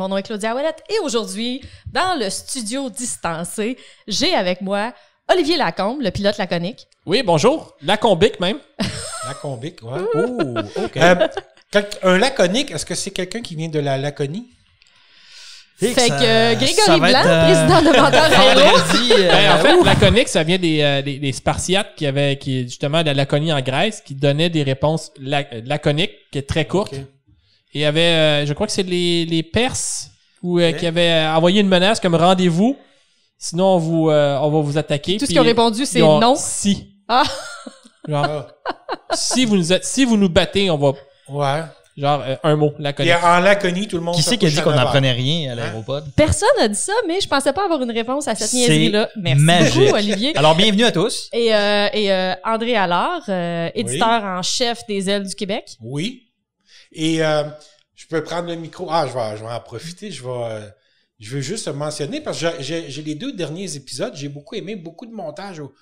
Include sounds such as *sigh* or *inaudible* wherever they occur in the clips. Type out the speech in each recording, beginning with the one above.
Mon nom est Claudia Ouellette et aujourd'hui, dans le studio distancé, j'ai avec moi Olivier Lacombe, le pilote laconique. Oui, bonjour. Lacombique même. *laughs* lacombique, ouais. Euh, un laconique, est-ce que c'est quelqu'un qui vient de la Laconie? Fait que euh, euh, Grégory Blanc, président de Vendeur *laughs* ben, En fait, laconique, ça vient des, Spartiates qui avaient, justement, de la Laconie en Grèce, qui donnaient des réponses laconiques, qui est très courtes il y avait, euh, je crois que c'est les, Perses où, euh, qui avaient euh, envoyé une menace comme rendez-vous. Sinon, on, vous, on va vous attaquer. Tout ce qu'ils ont répondu, c'est non. Si. Ah. Genre, ah. si, vous nous, si vous nous battez, on va. Ouais. Genre, un mot, Laconie. a en Laconie, tout le monde Qui c'est qui a dit qu'on n'en prenait rien à hein? l'aéroport? Personne n'a dit ça, mais je pensais pas avoir une réponse à cette niaiserie-là. Merci magique. Olivier. Alors, bienvenue à tous. Et, et, André Allard, éditeur en chef des Ailes du Québec. Oui. Et euh, je peux prendre le micro. Ah, je vais, je vais en profiter. Je vais, euh, je veux juste mentionner parce que j'ai les deux derniers épisodes. J'ai beaucoup aimé beaucoup de montage. aux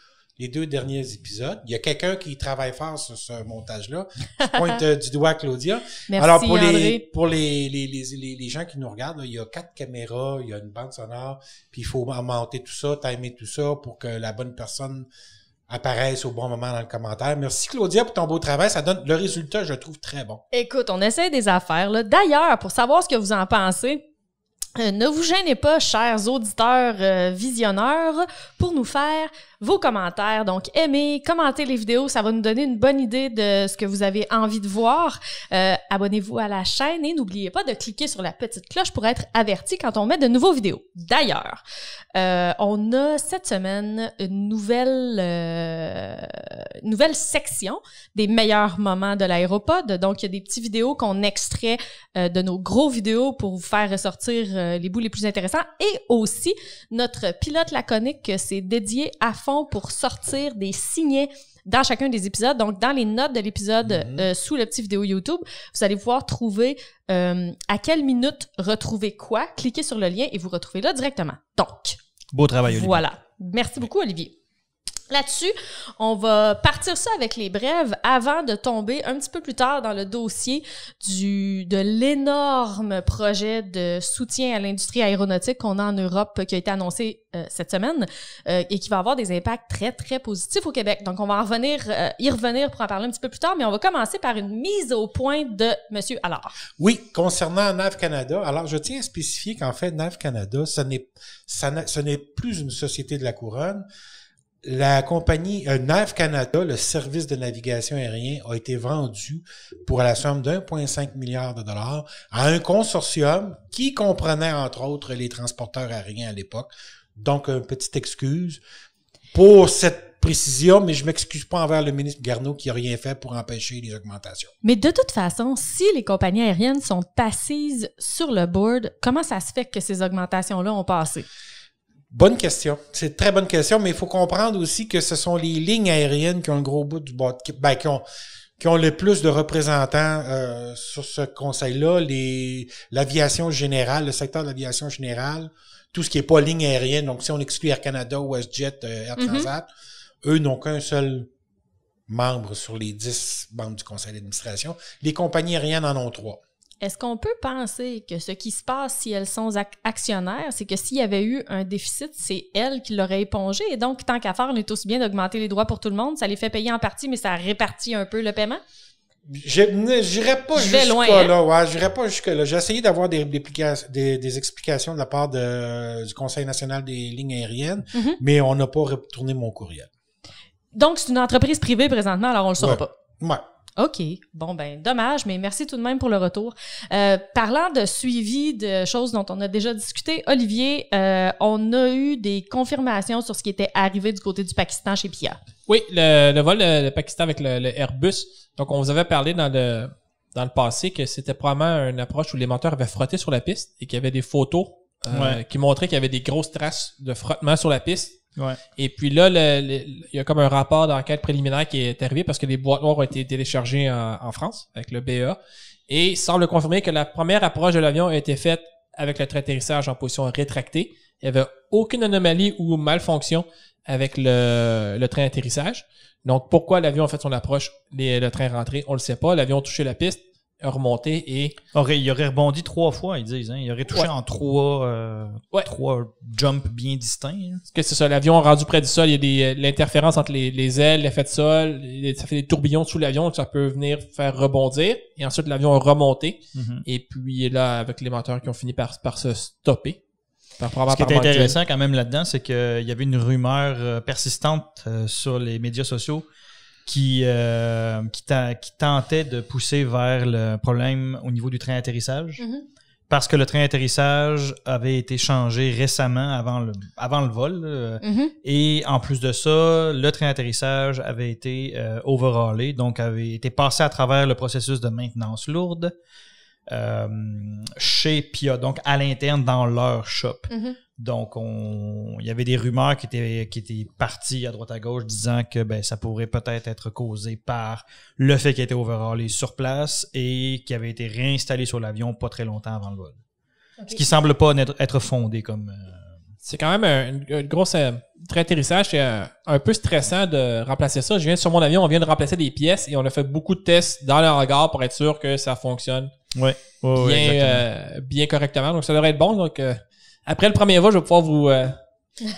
les deux derniers épisodes. Il y a quelqu'un qui travaille fort sur ce montage-là. *laughs* Pointe euh, du doigt Claudia. Merci, Alors pour les pour les, les, les, gens qui nous regardent, il y a quatre caméras, il y a une bande sonore, puis il faut monter tout ça, timer tout ça pour que la bonne personne apparaissent au bon moment dans le commentaire. Merci Claudia pour ton beau travail. Ça donne le résultat, je trouve, très bon. Écoute, on essaie des affaires. Là. D'ailleurs, pour savoir ce que vous en pensez, euh, ne vous gênez pas, chers auditeurs euh, visionneurs, pour nous faire vos commentaires. Donc, aimez, commentez les vidéos, ça va nous donner une bonne idée de ce que vous avez envie de voir. Euh, abonnez-vous à la chaîne et n'oubliez pas de cliquer sur la petite cloche pour être averti quand on met de nouveaux vidéos. D'ailleurs, euh, on a cette semaine une nouvelle, euh, nouvelle section des meilleurs moments de l'aéropod. Donc, il y a des petites vidéos qu'on extrait de nos gros vidéos pour vous faire ressortir les bouts les plus intéressants. Et aussi, notre pilote laconique, s'est dédié à pour sortir des signets dans chacun des épisodes. Donc, dans les notes de l'épisode mhm. euh, sous le petit vidéo YouTube, vous allez pouvoir trouver euh, à quelle minute retrouver quoi. Cliquez sur le lien et vous retrouvez là directement. Donc. Beau travail, Olivier. Voilà. Merci beaucoup, Olivier. Là-dessus, on va partir ça avec les brèves avant de tomber un petit peu plus tard dans le dossier du, de l'énorme projet de soutien à l'industrie aéronautique qu'on a en Europe qui a été annoncé euh, cette semaine euh, et qui va avoir des impacts très, très positifs au Québec. Donc, on va en revenir, euh, y revenir pour en parler un petit peu plus tard, mais on va commencer par une mise au point de Monsieur Alors. Oui, concernant NAV Canada, alors je tiens à spécifier qu'en fait, NAV Canada, n'est, ce n'est plus une société de la couronne, la compagnie euh, Air Canada, le service de navigation aérien, a été vendu pour la somme d'1,5 milliard de dollars à un consortium qui comprenait entre autres les transporteurs aériens à l'époque. Donc, une petite excuse pour cette précision, mais je m'excuse pas envers le ministre Garneau qui a rien fait pour empêcher les augmentations. Mais de toute façon, si les compagnies aériennes sont assises sur le board, comment ça se fait que ces augmentations-là ont passé? Bonne question. C'est très bonne question, mais il faut comprendre aussi que ce sont les lignes aériennes qui ont le gros bout du bord, qui, ben, qui, ont, le plus de représentants euh, sur ce conseil-là, l'aviation générale, le secteur de l'aviation générale, tout ce qui n'est pas ligne aérienne. Donc, si on exclut Air Canada, WestJet, euh, Air mm-hmm. Transat, eux n'ont qu'un seul membre sur les dix membres du conseil d'administration. Les compagnies aériennes en ont trois. Est-ce qu'on peut penser que ce qui se passe si elles sont actionnaires, c'est que s'il y avait eu un déficit, c'est elles qui l'auraient épongé et donc tant qu'à faire, on est aussi bien d'augmenter les droits pour tout le monde, ça les fait payer en partie mais ça répartit un peu le paiement J'irai pas jusque-là. Hein. Ouais, j'irai pas jusque-là. J'ai essayé d'avoir des, explications de la part du Conseil national des lignes aériennes, mm-hmm. mais on n'a pas retourné mon courriel. Donc, c'est une entreprise privée présentement, alors on le saura pas. oui. OK. Bon, ben, dommage, mais merci tout de même pour le retour. Euh, parlant de suivi de choses dont on a déjà discuté, Olivier, euh, on a eu des confirmations sur ce qui était arrivé du côté du Pakistan chez Pia. Oui, le, vol le, Pakistan avec le, Airbus. Donc, on vous avait parlé dans le, dans le passé que c'était probablement une approche où les menteurs avaient frotté sur la piste et qu'il y avait des photos euh, qui montrait qu'il y avait des grosses traces de frottement sur la piste. Et puis là, il y a comme un rapport d'enquête préliminaire qui est arrivé parce que les boîtes noires ont été téléchargées en, France avec le BA. Et il semble confirmer que la première approche de l'avion a été faite avec le train d'atterrissage en position rétractée. Il n'y avait aucune anomalie ou malfonction avec le, le train d'atterrissage. Donc, pourquoi l'avion a fait son approche, les, le train rentré, on ne le sait pas. L'avion a touché la piste remonté et. Ah, il aurait rebondi trois fois, ils disent. Hein. Il aurait touché en trois, euh, trois jumps bien distincts. Hein. que c'est ça? L'avion rendu près du sol, il y a euh, l'interférence entre les, les ailes, l'effet de sol, ça fait des tourbillons sous l'avion, ça peut venir faire rebondir. Et ensuite, l'avion a remonté. Mm-hmm. Et puis là, avec les moteurs qui ont fini par, par se stopper. Ce qui est intéressant quand même là-dedans, c'est qu'il y avait une rumeur euh, persistante sur les médias sociaux qui, euh, qui, tentait de pousser vers le problème au niveau du train d'atterrissage, mhm. parce que le train d'atterrissage avait été changé récemment avant le, avant le vol. Euh, mhm. Et en plus de ça, le train d'atterrissage avait été euh, overhaulé, donc avait été passé à travers le processus de maintenance lourde. Euh, chez Pia, donc à l'interne dans leur shop. Mhm. Donc, on, il y avait des rumeurs qui étaient, qui étaient parties à droite à gauche disant que ben, ça pourrait peut-être être causé par le fait qu'il était overhaulé sur place et qu'il avait été réinstallé sur l'avion pas très longtemps avant le vol. Ce qui semble pas être fondé comme. Euh, c'est quand même un, gros euh, très atterrissage. C'est euh, un, peu stressant de remplacer ça. Je viens sur mon avion, on vient de remplacer des pièces et on a fait beaucoup de tests dans le hangar pour être sûr que ça fonctionne euh, bien, correctement. Donc ça devrait être bon. Donc après le premier vol, je vais pouvoir vous dire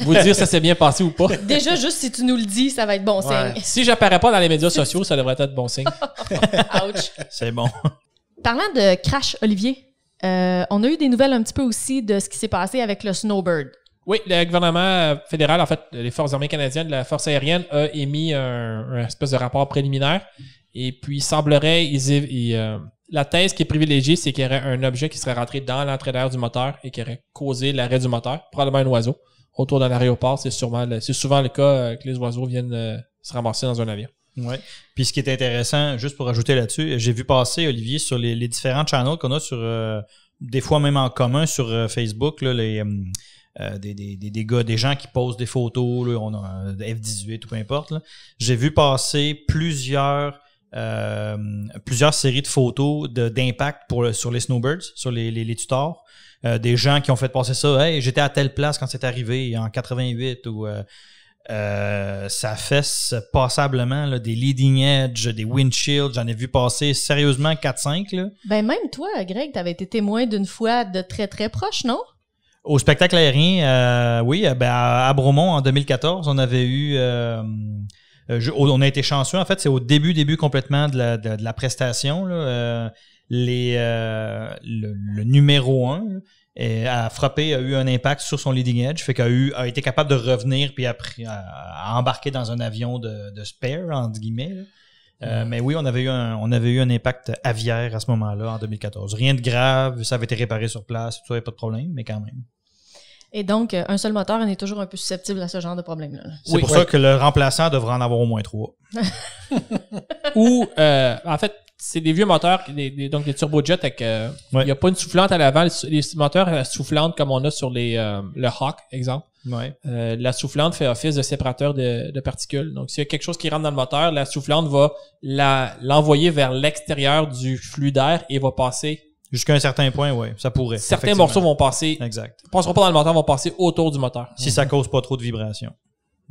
vous dire ça s'est bien passé ou pas. *laughs* Déjà, juste si tu nous le dis, ça va être bon signe. Si j'apparais pas dans les médias sociaux, ça devrait être bon signe. *laughs* Ouch. C'est bon. *laughs* Parlant de crash, Olivier, on a eu des nouvelles un petit peu aussi de ce qui s'est passé avec le snowbird. Oui, le gouvernement fédéral, en fait, les Forces armées canadiennes, la Force aérienne, a émis un, espèce de rapport préliminaire. Et puis, il semblerait, ils, euh, la thèse qui est privilégiée, c'est qu'il y aurait un objet qui serait rentré dans l'entrée d'air du moteur et qui aurait causé l'arrêt du moteur, probablement un oiseau. Autour d'un aéroport, c'est sûrement c'est souvent le cas euh, que les oiseaux viennent euh, se ramasser dans un avion. Oui. Puis ce qui est intéressant, juste pour ajouter là-dessus, j'ai vu passer, Olivier, sur les, différents channels qu'on a sur, des fois même en commun sur Facebook, là, les hum, euh, des, des, des, gars, des gens qui posent des photos, on a un F-18 ou peu importe. J'ai vu passer plusieurs, euh, plusieurs séries de photos d'impact sur les snowbirds, sur les, les, tutors. Euh, des gens qui ont fait passer ça. Hey, j'étais à telle place quand c'est arrivé en 88 ou ça fesse passablement des leading edge, des windshields. J'en ai vu passer sérieusement 4-5. Ben même toi, Greg, t'avais été témoin d'une fois de très très proche, non? Au spectacle aérien, euh, oui, euh, ben à, Bromont en 2014, on avait eu. Euh, euh on a été chanceux, en fait, c'est au début, début complètement de la, prestation. les, le, numéro 1 a frappé, a eu un impact sur son leading edge, fait qu'il a, eu, a été capable de revenir puis a, embarqué dans un avion de, de spare, entre guillemets. Euh, mais oui, on avait, eu un, on avait eu un impact aviaire à ce moment-là, en 2014. Rien de grave, ça avait été réparé sur place, ça, il pas de problème, mais quand même. Et donc, euh, un seul moteur, on est toujours un peu susceptible à ce genre de problème-là. C'est pour ça que le remplaçant devrait en avoir au moins trois. *laughs* Ou, euh, en fait, c'est des vieux moteurs, donc des turbojets, avec, il n'y a pas une soufflante à l'avant. Les, moteurs soufflantes comme on a sur les, le Hawk, exemple euh, la soufflante fait office de séparateur de, particules. Donc, s'il y a quelque chose qui rentre dans le moteur, la soufflante va l'envoyer vers l'extérieur du flux d'air et va passer. Jusqu'à un certain point, oui, ça pourrait. Certains morceaux vont passer. Exact. passeront pas dans le moteur, vont passer autour du moteur. Si ça cause pas trop de vibrations.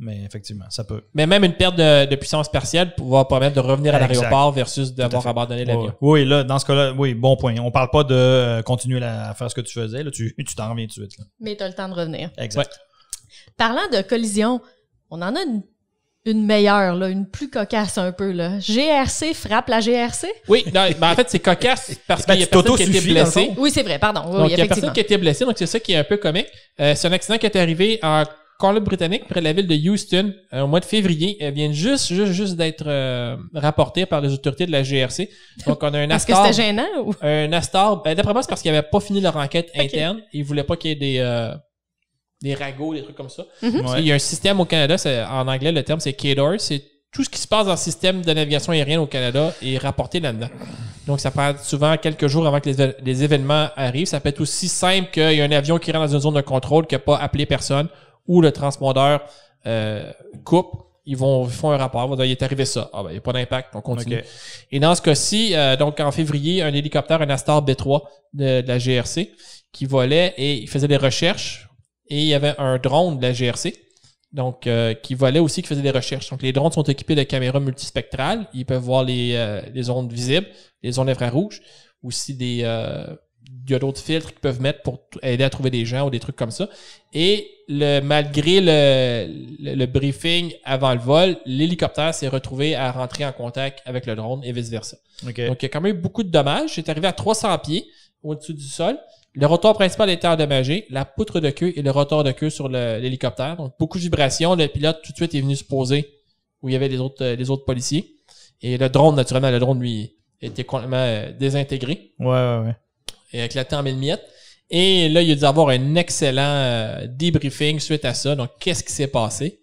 Mais effectivement, ça peut. Mais même une perte de, puissance partielle va permettre de revenir à l'aéroport versus d'avoir abandonné l'avion. Oui. là, dans ce cas-là, oui, bon point. On parle pas de euh, continuer à faire ce que tu faisais. Là, tu t'en reviens tout de suite. Mais tu as le temps de revenir. Exact parlant de collision, on en a une, meilleure, là, une plus cocasse un peu. Là. GRC frappe la GRC? Oui, ben en fait, c'est cocasse parce ben, qu'il y a personne qui a été blessé. Oui, c'est vrai, pardon. donc, il y a personne qui a été blessé, donc c'est ça qui est un peu comique. Euh, c'est un accident qui est arrivé en Colombie-Britannique, près de la ville de Houston, euh, au mois de février. Elle vient juste, juste, juste d'être rapporté euh, rapportée par les autorités de la GRC. Donc, on a un Astor. Est-ce que c'était gênant Un Astor. Ben, d'après moi, c'est parce qu'ils n'avaient pas fini leur enquête interne. Ils voulaient pas qu'il y ait des, des ragots, des trucs comme ça. Mhm. Il y a un système au Canada, en anglais, le terme c'est KDOR, c'est tout ce qui se passe dans le système de navigation aérienne au Canada est rapporté là-dedans. Donc, ça prend souvent quelques jours avant que les, événements arrivent. Ça peut être aussi simple qu'il y a un avion qui rentre dans une zone de contrôle qui n'a pas appelé personne ou le transpondeur euh, coupe. Ils vont font un rapport. Ils il est arrivé ça. Ah ben, il n'y a pas d'impact. On continue. Et dans ce cas-ci, euh, donc en février, un hélicoptère, un Astor B3 de, de la GRC qui volait et il faisait des recherches et il y avait un drone de la GRC donc euh, qui volait aussi, qui faisait des recherches. Donc les drones sont équipés de caméras multispectrales, ils peuvent voir les, ondes euh, visibles, les ondes infrarouges, aussi des euh, il y a d'autres filtres qu'ils peuvent mettre pour aider à trouver des gens ou des trucs comme ça. Et le, malgré le, briefing avant le vol, l'hélicoptère s'est retrouvé à rentrer en contact avec le drone et vice-versa. Donc il y a quand même beaucoup de dommages. C'est arrivé à 300 pieds au-dessus du sol. Le rotor principal était endommagé, la poutre de queue et le rotor de queue sur l'hélicoptère. Donc, beaucoup de vibrations. Le pilote, tout de suite, est venu se poser où il y avait les autres, euh, les autres policiers. Et le drone, naturellement, le drone, lui, était complètement euh, désintégré. Ouais, ouais, ouais. Et éclaté en mille miettes. Et là, il a dû avoir un excellent euh, débriefing suite à ça. Donc, qu'est-ce qui s'est passé?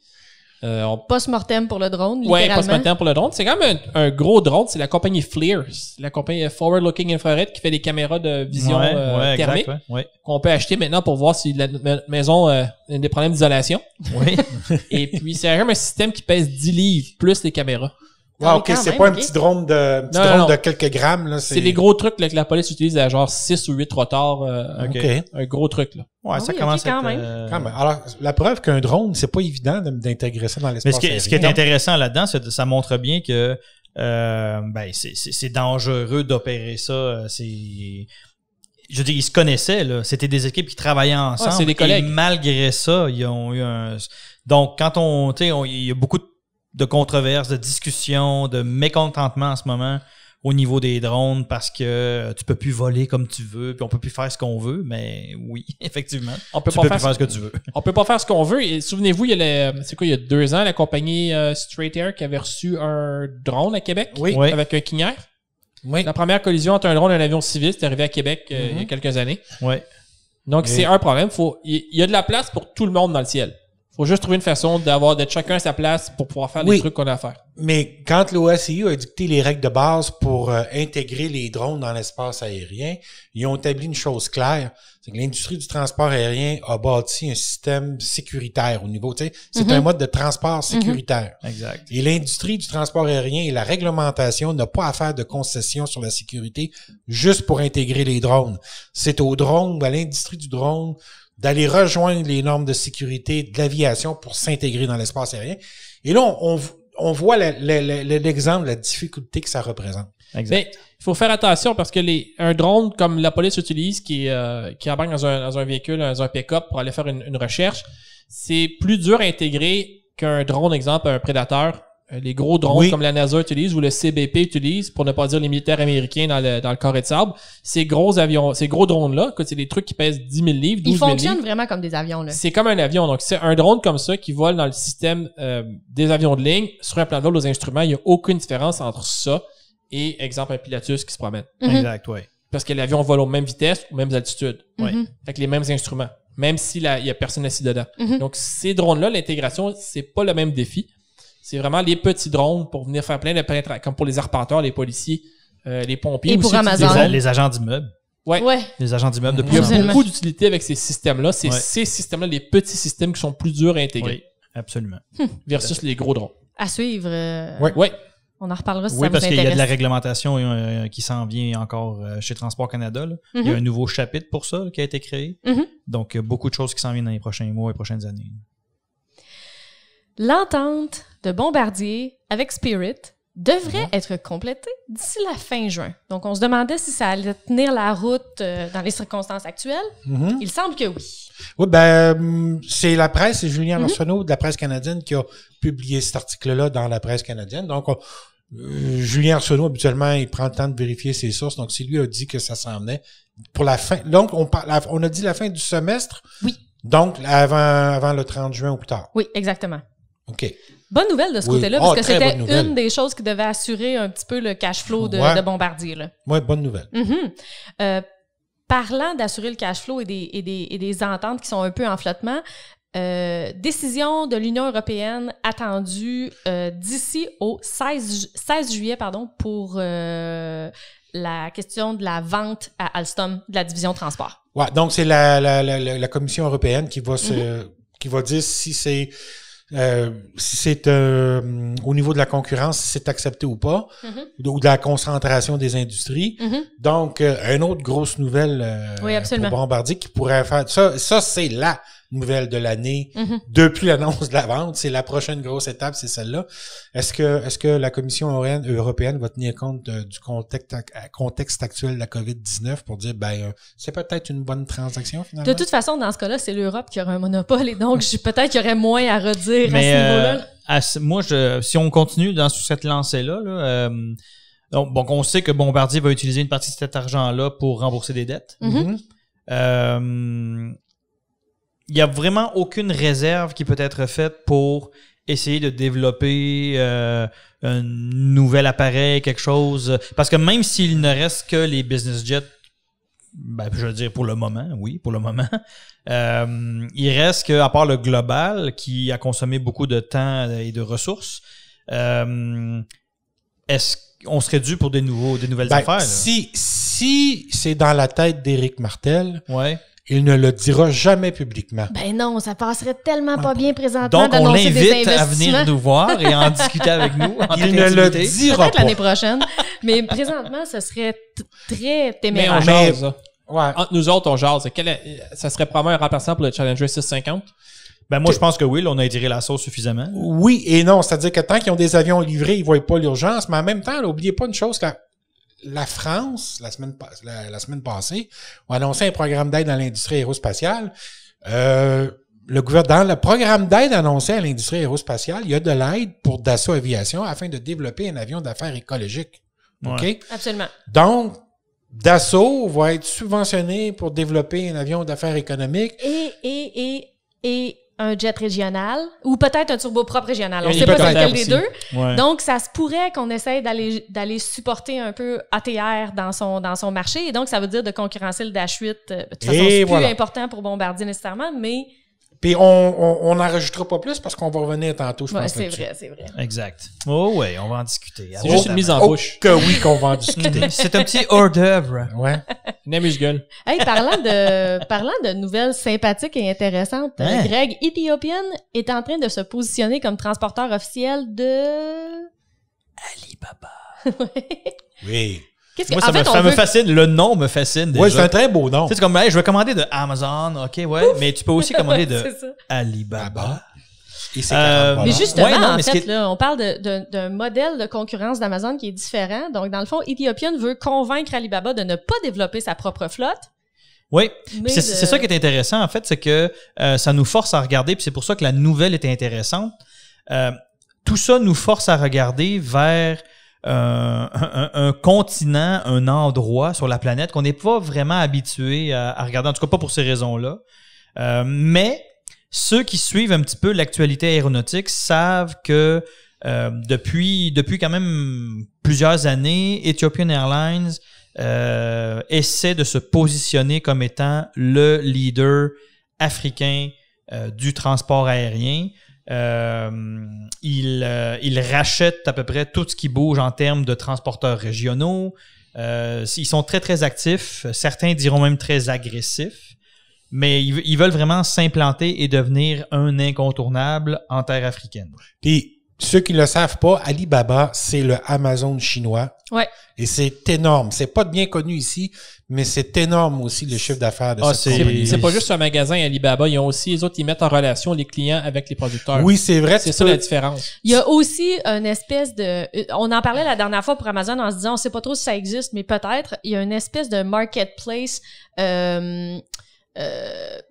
Euh, post-mortem pour le drone, oui post-mortem pour le drone. C'est quand même un, gros drone. C'est la compagnie FLIR, la compagnie Forward Looking Infrared qui fait des caméras de vision euh, thermique qu'on peut acheter maintenant pour voir si la maison euh, a des problèmes d'isolation. Et puis, c'est un système qui pèse 10 livres plus les caméras. Ah, ok, c'est pas un petit drone de, de quelques grammes. Là, c'est... des gros trucs là, que la police utilise à genre 6 ou 8 rotors. Euh, un, gros truc. Là. ça commence Alors, la preuve qu'un drone, c'est pas évident d'intégrer ça dans l'espace. Mais ce, qui est intéressant là-dedans, ça montre bien que euh, ben, c'est, dangereux d'opérer ça. Euh, c'est, je dis, ils se connaissaient, là. C'était des équipes qui travaillaient ah, ensemble. c'est des collègues. Et malgré ça, ils ont eu un. Donc, quand on. Tu sais, il y a beaucoup de de controverses, de discussions, de mécontentement en ce moment au niveau des drones parce que tu peux plus voler comme tu veux, puis on peut plus faire ce qu'on veut, mais oui, *laughs* effectivement, on peut pas faire, ce que tu veux. On peut pas faire ce qu'on veut. souvenez-vous, il y a c'est quoi, il y a deux ans, la compagnie euh, Straight Air qui avait reçu un drone à Québec avec un quinière. Oui. La première collision entre un drone et un avion civil, c'est arrivé à Québec euh, il y a mm-hmm. quelques années. Oui. Donc, c'est un problème. Faut, il y a de la place pour tout le monde dans le ciel faut juste trouver une façon d'avoir d'être chacun à sa place pour pouvoir faire les trucs qu'on a à faire. Mais quand l'OSCU a dicté les règles de base pour euh, intégrer les drones dans l'espace aérien, ils ont établi une chose claire, c'est que l'industrie du transport aérien a bâti un système sécuritaire au niveau, tu sais, c'est mhm. un mode de transport mhm. sécuritaire. Exact. Et l'industrie du transport aérien et la réglementation n'a pas à faire de concessions sur la sécurité juste pour intégrer les drones. C'est aux drones, à l'industrie du drone d'aller rejoindre les normes de sécurité de l'aviation pour s'intégrer dans l'espace aérien. Et là, on, on, voit l'exemple, la difficulté que ça représente. Exact. il faut faire attention parce que les, un drone comme la police utilise qui, euh, qui embarque dans un, dans un véhicule, dans un pick-up pour aller faire une, une recherche, c'est plus dur à intégrer qu'un drone, exemple, un prédateur euh, les gros drones comme la NASA utilise ou le CBP utilise, pour ne pas dire les militaires américains dans le, dans le carré de sable, ces gros avions, ces gros drones-là, c'est des trucs qui pèsent 10 000 livres, Ils fonctionnent vraiment comme des avions, là. C'est comme un avion. Donc, c'est un drone comme ça qui vole dans le système euh, des avions de ligne sur un plan de vol aux instruments. Il n'y a aucune différence entre ça et, exemple, un Pilatus qui se promène. Mhm. Exact, oui. Parce que l'avion vole aux mêmes vitesses, aux mêmes altitudes. Mhm. Avec les mêmes instruments. Même s'il n'y a personne assis dedans. Mhm. Donc, ces drones-là, l'intégration, c'est pas le même défi. C'est vraiment les petits drones pour venir faire plein de prêts comme pour les arpenteurs, les policiers, euh, les pompiers. Les, agents d'immeubles. Ouais. Les agents d'immeubles de Il y a beaucoup d'utilité avec ces systèmes-là. C'est ces systèmes-là, les petits systèmes qui sont plus durs à intégrer. Oui, absolument. Hum. Versus les gros drones. À suivre. Euh, oui. On en reparlera si ça Oui, parce qu'il y a de la réglementation euh, qui s'en vient encore chez Transport Canada. Il y a mhm. un nouveau chapitre pour ça qui a été créé. Mhm. il y Donc, beaucoup de choses qui s'en viennent dans les prochains mois et prochaines années. L'entente Bombardier avec Spirit devrait être complété d'ici la fin juin. Donc, on se demandait si ça allait tenir la route euh, dans les circonstances actuelles. Mhm. Il semble que oui. Oui, ben, euh, c'est la presse, c'est Julien mhm. Arsenault de la presse canadienne qui a publié cet article-là dans la presse canadienne. Donc, euh, Julien Arsenault, habituellement, il prend le temps de vérifier ses sources. Donc, si lui a dit que ça s'en venait pour la fin. Donc, on, on a dit la fin du semestre. Oui. Donc, avant, avant le 30 juin ou plus tard. Oui, exactement. OK. Bonne nouvelle de ce côté-là, parce ah, que c'était une des choses qui devait assurer un petit peu le cash flow de, Bombardier. Oui, bonne nouvelle. Mm-hmm. Euh, parlant d'assurer le cash flow et des, ententes qui sont un peu en flottement, euh, décision de l'Union européenne attendue euh, d'ici au 16, juillet pardon, pour la question de la vente à Alstom de la division transport. Oui, donc c'est la, Commission européenne qui va, se, mm-hmm. qui va dire si c'est euh, si c'est euh, au niveau de la concurrence, si c'est accepté ou pas, mhm. ou de la concentration des industries. Mhm. Donc, euh, une autre grosse nouvelle pour Bombardier qui pourrait faire ça. Ça, c'est là nouvelle de l'année mhm. depuis l'annonce de la vente. C'est la prochaine grosse étape, c'est celle-là. Est-ce que, est-ce que la Commission européenne va tenir compte euh, du euh, contexte, actuel de la COVID-19 pour dire, ben, euh, c'est peut-être une bonne transaction finalement? De toute façon, dans ce cas-là, c'est l'Europe qui aura un monopole et donc peut-être qu'il y aurait moins à redire à ce niveau-là. moi, je, si on continue dans cette lancée-là, donc, bon, on sait que Bombardier va utiliser une partie de cet argent-là pour rembourser des dettes. Mhm. Mhm il n'y a vraiment aucune réserve qui peut être faite pour essayer de développer euh, un nouvel appareil, quelque chose. Parce que même s'il ne reste que les business jets, ben, je veux dire pour le moment, oui, pour le moment, *laughs* euh, il reste que, à part le global, qui a consommé beaucoup de temps et de ressources, euh, est-ce qu'on serait dû pour des, nouveaux, des nouvelles ben, affaires? Si, si c'est dans la tête d'Éric Martel, ouais il ne le dira jamais publiquement. Ben non, ça passerait tellement pas ah. bien présentement Donc, on l'invite à venir nous voir et en discuter avec nous. *laughs* il ne le dira Peut-être l'année prochaine, mais présentement, ce serait très téméraire. Mais on jase. Entre nous autres, on jase. ça serait probablement un remplaçant pour le Challenger 650. Ben moi, je pense que oui, là, on a étiré la sauce suffisamment. Oui et non. C'est-à-dire que tant qu'ils ont des avions livrés, ils ne voient pas l'urgence. Mais en même temps, n'oubliez pas une chose, quand la France, la semaine, passée, a annoncé un programme d'aide à l'industrie aérospatiale. Euh, le gouvernement, dans le programme d'aide annoncé à l'industrie aérospatiale, il y a de l'aide pour Dassault Aviation afin de développer un avion d'affaires écologique. OK? Absolument. Donc, Dassault va être subventionné pour développer un avion d'affaires économique. Et, et, et, et un jet régional ou peut-être un turbo turboprop régional. On ne sait pas lequel des deux. Donc, ça se pourrait qu'on essaye d'aller, d'aller supporter un peu ATR dans son, dans son marché. Et donc, ça veut dire de concurrencer le Dash 8. Euh, de toute façon, c'est plus important pour Bombardier nécessairement, mais puis on n'enregistrera on, pas plus parce qu'on va revenir tantôt, je ouais, pense. C'est vrai, c'est vrai. Exact. Oh oui, on va en discuter. C'est juste une mise en oh, bouche. que oui qu'on va en discuter. *laughs* c'est un petit hors d'œuvre. Ouais. *laughs* Une amuse-gueule. Hey, parlant de, parlant de nouvelles sympathiques et intéressantes, Greg, Ethiopian est en train de se positionner comme transporteur officiel de... Alibaba. *laughs* oui que, ça, me, ça me, fascine. Le nom me fascine. Déjà. Oui, c'est un très beau nom. c'est comme, je vais commander de Amazon, OK, ouais. Mais tu peux aussi commander de *laughs* Alibaba. Ah euh, mais justement, en fait, on parle d'un modèle de concurrence d'Amazon qui est différent. Donc, dans le fond, Ethiopian veut convaincre Alibaba de ne pas développer sa propre flotte. Oui, c'est ça qui est intéressant, en fait, c'est que euh, ça nous force à regarder, puis c'est pour ça que la nouvelle est intéressante. Euh, tout ça nous force à regarder vers euh, un, continent, un endroit sur la planète qu'on n'est pas vraiment habitué à, regarder, en tout cas pas pour ces raisons-là. Euh, mais ceux qui suivent un petit peu l'actualité aéronautique savent que euh, depuis, depuis quand même plusieurs années, Ethiopian Airlines essaie de se positionner comme étant le leader africain du transport aérien. Ils euh, il, euh, il, à peu près tout ce qui bouge en termes de transporteurs régionaux. Euh, ils sont très, très actifs. Certains diront même très agressifs. Mais ils, ils veulent vraiment s'implanter et devenir un incontournable en terre africaine. Puis, ceux qui ne le savent pas, Alibaba, c'est le Amazon chinois. Ouais. Et c'est énorme. C'est pas bien connu ici mais c'est énorme aussi le chiffre d'affaires de ah, C'est pas juste un magasin Alibaba, ils ont aussi les autres, ils mettent en relation les clients avec les producteurs. Oui, c'est vrai. C'est ça la différence. Il y a aussi une espèce de, on en parlait la dernière fois pour Amazon en se disant, on sait pas trop si ça existe, mais peut-être il y a une espèce de marketplace B2B euh, euh,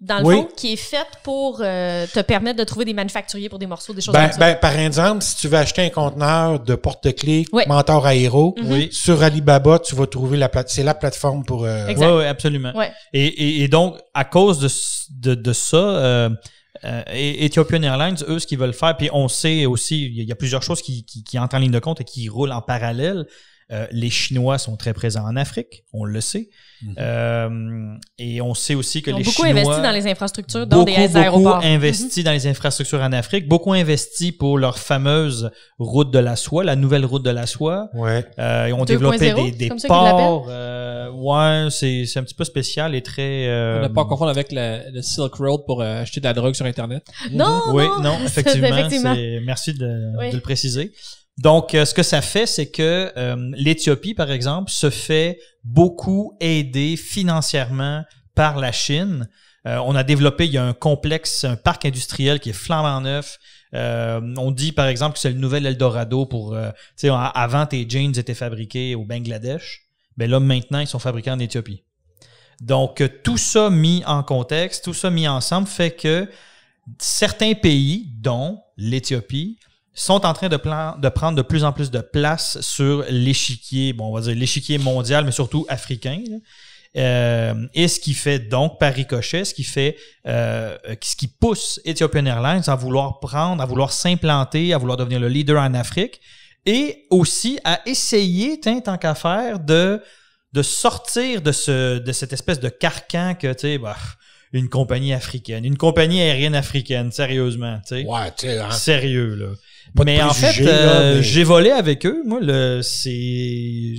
dans le fond, qui est faite pour euh, te permettre de trouver des manufacturiers pour des morceaux, des choses ben, comme ça. Ben, par exemple, si tu veux acheter un conteneur de porte-clés Mentor Aéro, mhm. sur Alibaba, tu vas trouver la plate c'est la plateforme pour. Euh, absolument. Et, donc, à cause de, ça. Euh, Ethiopian Airlines, eux, ce qu'ils veulent faire, puis on sait aussi, il y, a plusieurs choses qui, entrent en ligne de compte et qui roulent en parallèle. Euh, les Chinois sont très présents en Afrique, on le sait. Mhm. Euh, et on sait aussi que les Chinois. Beaucoup investi dans les infrastructures, dans des aéroports. Beaucoup mhm. investi dans les infrastructures en Afrique, beaucoup investi pour leur fameuse route de la soie, la nouvelle route de la soie. Ouais. ils ont développé des, ports. Euh, ouais, c'est un petit peu spécial et très. On n'a pas confondre avec le, Silk Road pour acheter de la drogue sur Internet. Non! non oui, non, *laughs* effectivement. Merci de, de le préciser. Donc, euh, ce que ça fait, c'est que euh, l'Éthiopie, par exemple, se fait beaucoup aider financièrement par la Chine. Euh, on a développé, il y a un complexe, un parc industriel qui est flambant neuf. Euh, on dit, par exemple, que c'est le nouvel Eldorado pour... tu sais, avant, tes jeans étaient fabriqués au Bangladesh. Mais ben là, maintenant, ils sont fabriqués en Éthiopie. Donc, tout ça mis en contexte, tout ça mis ensemble fait que certains pays, dont l'Éthiopie, sont en train de, prendre de plus en plus de place sur l'échiquier, bon, on va dire l'échiquier mondial, mais surtout africain. Euh, et ce qui fait donc paris ricochet, ce qui fait, euh, ce qui pousse Ethiopian Airlines à vouloir prendre, à vouloir s'implanter, à vouloir devenir le leader en Afrique, et aussi à essayer, tant qu'à faire, de, de sortir de, ce, de cette espèce de carcan que, tu sais, bah, une compagnie africaine, une compagnie aérienne africaine, sérieusement, tu sais. Ouais, tu hein. Sérieux, là mais en fait, euh, j'ai volé avec eux. Moi, le, c'est,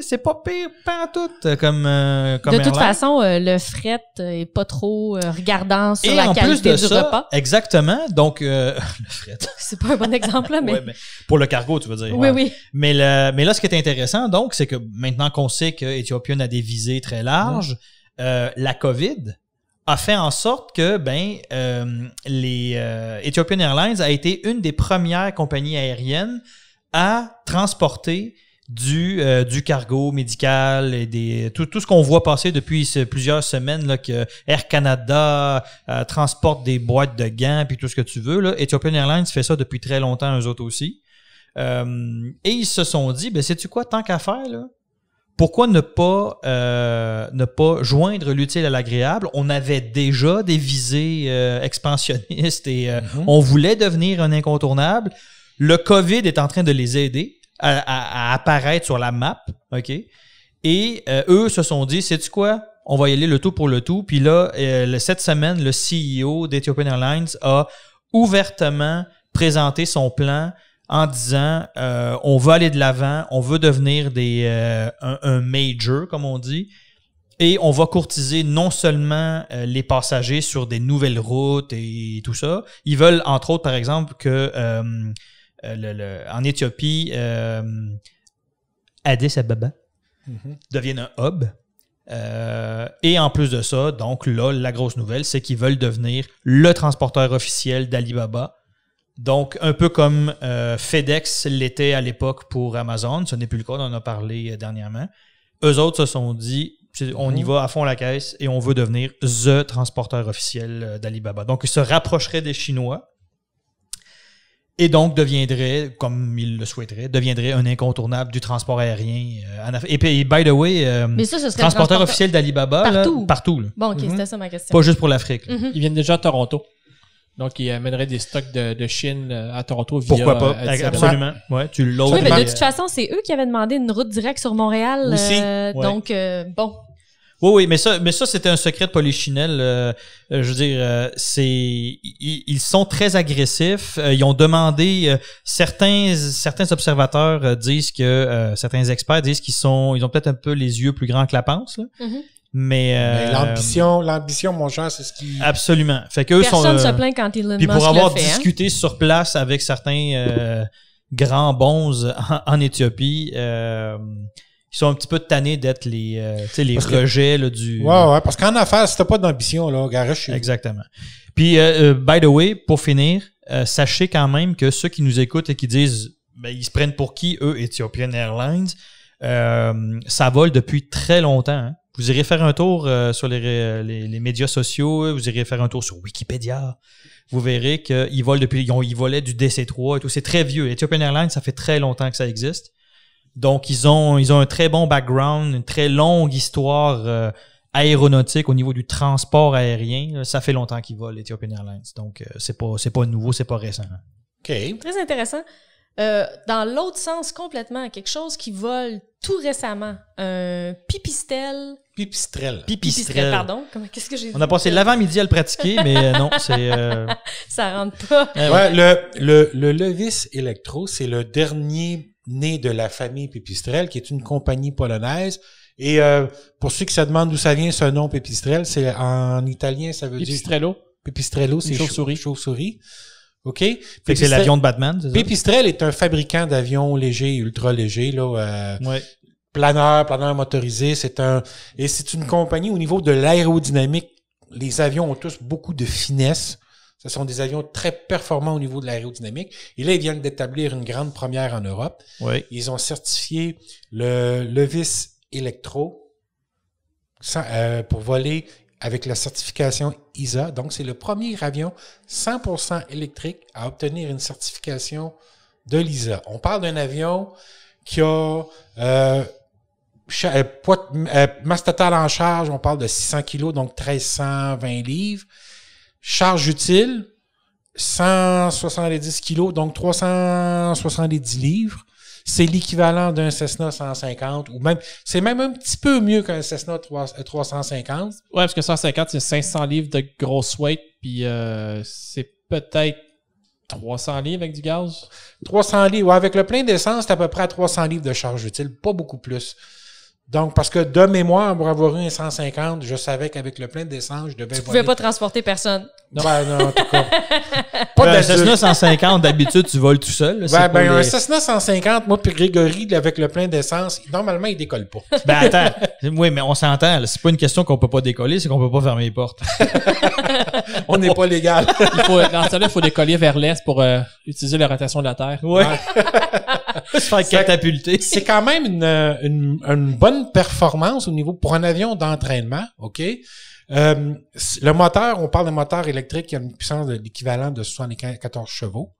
c'est pas pire, pas tout, euh, comme, euh, comme De toute façon, le fret est pas trop regardant sur Et la en qualité plus de du ça, repas. Exactement. Donc, *laughs* le fret. C'est pas un bon exemple, là, *laughs* mais... mais... Pour le cargo, tu veux dire. Oui, oui. Mais, le, mais là, ce qui est intéressant, donc, c'est que maintenant qu'on sait que Ethiopian a des visées très larges, la COVID, a fait en sorte que ben euh, les euh, Ethiopian Airlines a été une des premières compagnies aériennes à transporter du, euh, du cargo médical et des tout, tout ce qu'on voit passer depuis plusieurs semaines là, que Air Canada transporte des boîtes de gants puis tout ce que tu veux là. Ethiopian Airlines fait ça depuis très longtemps eux autres aussi et ils se sont dit ben sais tu quoi tant qu'à faire là pourquoi ne pas, euh, ne pas joindre l'utile à l'agréable? On avait déjà des visées euh, expansionnistes et euh, mhm. on voulait devenir un incontournable. Le COVID est en train de les aider à, apparaître sur la map, OK? Et eux se sont dit, c'est tu quoi? On va y aller le tout pour le tout. Puis là, cette semaine, le CEO d'Ethiopian Airlines a ouvertement présenté son plan en disant euh, on veut aller de l'avant, on veut devenir des, euh, un, major, comme on dit, et on va courtiser non seulement euh, les passagers sur des nouvelles routes et, tout ça. Ils veulent, entre autres, par exemple, que en Éthiopie, Addis Ababa mm-hmm. devienne un hub. et en plus de ça, donc là, la grosse nouvelle, c'est qu'ils veulent devenir le transporteur officiel d'Alibaba donc, un peu comme euh, FedEx l'était à l'époque pour Amazon, ce n'est plus le cas, on en a parlé euh, dernièrement. Eux autres se sont dit, on y mhm. va à fond la caisse et on veut devenir THE transporteur officiel euh, d'Alibaba. Donc, ils se rapprocheraient des Chinois et donc deviendraient, comme ils le souhaiteraient, deviendraient un incontournable du transport aérien. en et puis, by the way, transporteur, officiel d'Alibaba. Partout. Bon, OK, mhm. c'était ça ma question. Pas juste pour l'Afrique. Mhm. Ils viennent déjà à Toronto. Donc, il amènerait des stocks de, de Chine euh, à Toronto via. Pourquoi pas? Euh, Absolument. Ouais, tu Oui, mais de toute façon, c'est eux qui avaient demandé une route directe sur Montréal. Euh, donc, bon. Oui, oui, mais ça, mais ça c'était un secret de Polichinelle. je veux dire, c'est ils, sont très agressifs. ils ont demandé certains certains observateurs disent que certains experts disent qu'ils sont ils ont peut-être un peu les yeux plus grands que la pince. Mm-hmm. Mais, euh, l'ambition, l'ambition, mon cher, c'est ce qui. Absolument. Fait qu'eux sont. Euh, se plaint quand Puis pour avoir hein. discuté sur place avec certains euh, grands bons en, Éthiopie, ils sont un petit peu tannés d'être les, les rejets du. Ouais, parce qu'en affaires, c'était pas d'ambition, là, garage. Exactement. Puis, by the way, pour finir, sachez quand même que ceux qui nous écoutent et qui disent, ben, ils se prennent pour qui, eux, Ethiopian Airlines, ça vole depuis très longtemps. Hein. Vous irez faire un tour euh, sur les, les, médias sociaux, euh, vous irez faire un tour sur Wikipédia. Vous verrez qu'ils volent depuis. Ils, volaient du DC3 et tout. C'est très vieux. Ethiopian Airlines, ça fait très longtemps que ça existe. Donc, ils ont, ils ont un très bon background, une très longue histoire euh, aéronautique au niveau du transport aérien. Ça fait longtemps qu'ils volent Ethiopian Airlines. Donc, c'est pas, pas nouveau, c'est pas récent. Hein. OK. Très intéressant. Euh, dans l'autre sens complètement, quelque chose qui vole tout récemment, un pipistrel. Pipistrel. Pipistrel, pardon. Qu'est-ce que j'ai On a passé l'avant-midi à le pratiquer, mais euh, non, c'est. Euh, *laughs* ça rentre pas. Eh ouais, le, le, le Levis Electro, c'est le dernier né de la famille Pipistrel, qui est une compagnie polonaise. Et pour ceux qui se demandent d'où ça vient ce nom Pipistrel, c'est en italien, ça veut dire. Pipistrello. Pipistrello, c'est chauve-souris. Chauve-souris. OK? c'est l'avion de Batman, c'est est un fabricant d'avions légers, ultra légers, là. Euh, ouais. Planeur, planeur motorisé, c'est un... Et c'est une compagnie au niveau de l'aérodynamique. Les avions ont tous beaucoup de finesse. Ce sont des avions très performants au niveau de l'aérodynamique. Et là, ils viennent d'établir une grande première en Europe. Ils ont certifié le Levis Electro euh, pour voler avec la certification ISA. Donc, c'est le premier avion 100% électrique à obtenir une certification de l'ISA. On parle d'un avion qui a euh, euh, euh, masse totale en charge, on parle de 600 kg, donc 1320 livres. Charge utile, 170 kg, donc 370 livres c'est l'équivalent d'un Cessna 150 ou même, c'est même un petit peu mieux qu'un Cessna 350. Euh, ouais, parce que 150, c'est 500 livres de grosse weight, puis euh, c'est peut-être 300 livres avec du gaz. 300 livres, ou avec le plein d'essence, c'est à peu près 300 livres de charge utile, pas beaucoup plus. Donc, parce que de mémoire, pour avoir eu un 150, je savais qu'avec le plein d'essence, je devais. Tu ne pouvais pas transporter personne. Non, ben, non, en tout cas. *laughs* pas ben, un Cessna 150, d'habitude, tu voles tout seul. Ben, ben, un Cessna 150, moi, puis Grégory, avec le plein d'essence, normalement, il décolle pas. *laughs* Ben, attends. oui, mais on s'entend. C'est pas une question qu'on peut pas décoller, c'est qu'on peut pas fermer les portes. *laughs* on n'est pas légal. il faut, dans ce cas là il faut décoller vers l'est pour euh, utiliser la rotation de la Terre. Oui. Ouais. *laughs* C'est quand même euh, une, bonne performance au niveau pour un avion d'entraînement, OK? Euh, le moteur, on parle d'un moteur électrique qui a une puissance de l'équivalent de 74 chevaux,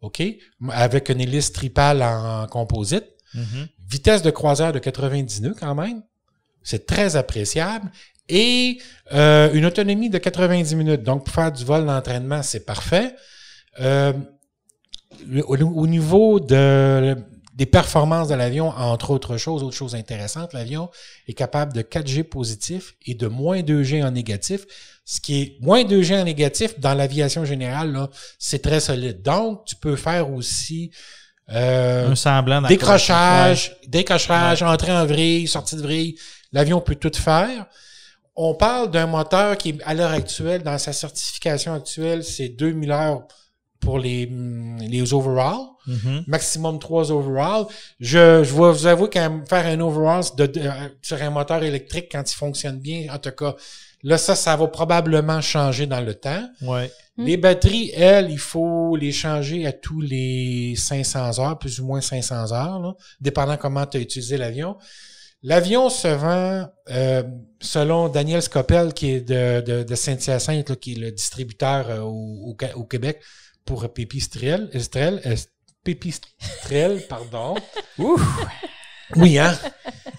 OK? Avec une hélice tripale en composite. Mm-hmm. Vitesse de croiseur de 90 nœuds quand même. C'est très appréciable et euh, une autonomie de 90 minutes. Donc, pour faire du vol d'entraînement, c'est parfait. Euh, au, niveau de, des performances de l'avion, entre autres choses, autre chose intéressante, l'avion est capable de 4G positif et de moins 2G en négatif. Ce qui est moins 2G en négatif dans l'aviation générale, c'est très solide. Donc, tu peux faire aussi euh, un semblant décrochage, décrochage, entrée en vrille, sortie de vrille. L'avion peut tout faire. On parle d'un moteur qui, à l'heure actuelle, dans sa certification actuelle, c'est 2000 heures pour les, mm, les overalls. Mm-hmm. Maximum trois overalls. Je, je vais vous avouer qu'à faire un overall euh, sur un moteur électrique quand il fonctionne bien, en tout cas, là, ça, ça va probablement changer dans le temps. Hmm. Les batteries, elles, il faut les changer à tous les 500 heures, plus ou moins 500 heures, dépendant comment tu as utilisé l'avion. L'avion se vend, euh, selon Daniel Scopel, qui est de, de, de Saint-Hyacinthe, qui est le distributeur euh, au, au Québec, pour Pépistrel, Estrel, est, Pépistrel, *laughs* pardon. Ouf! Oui, hein?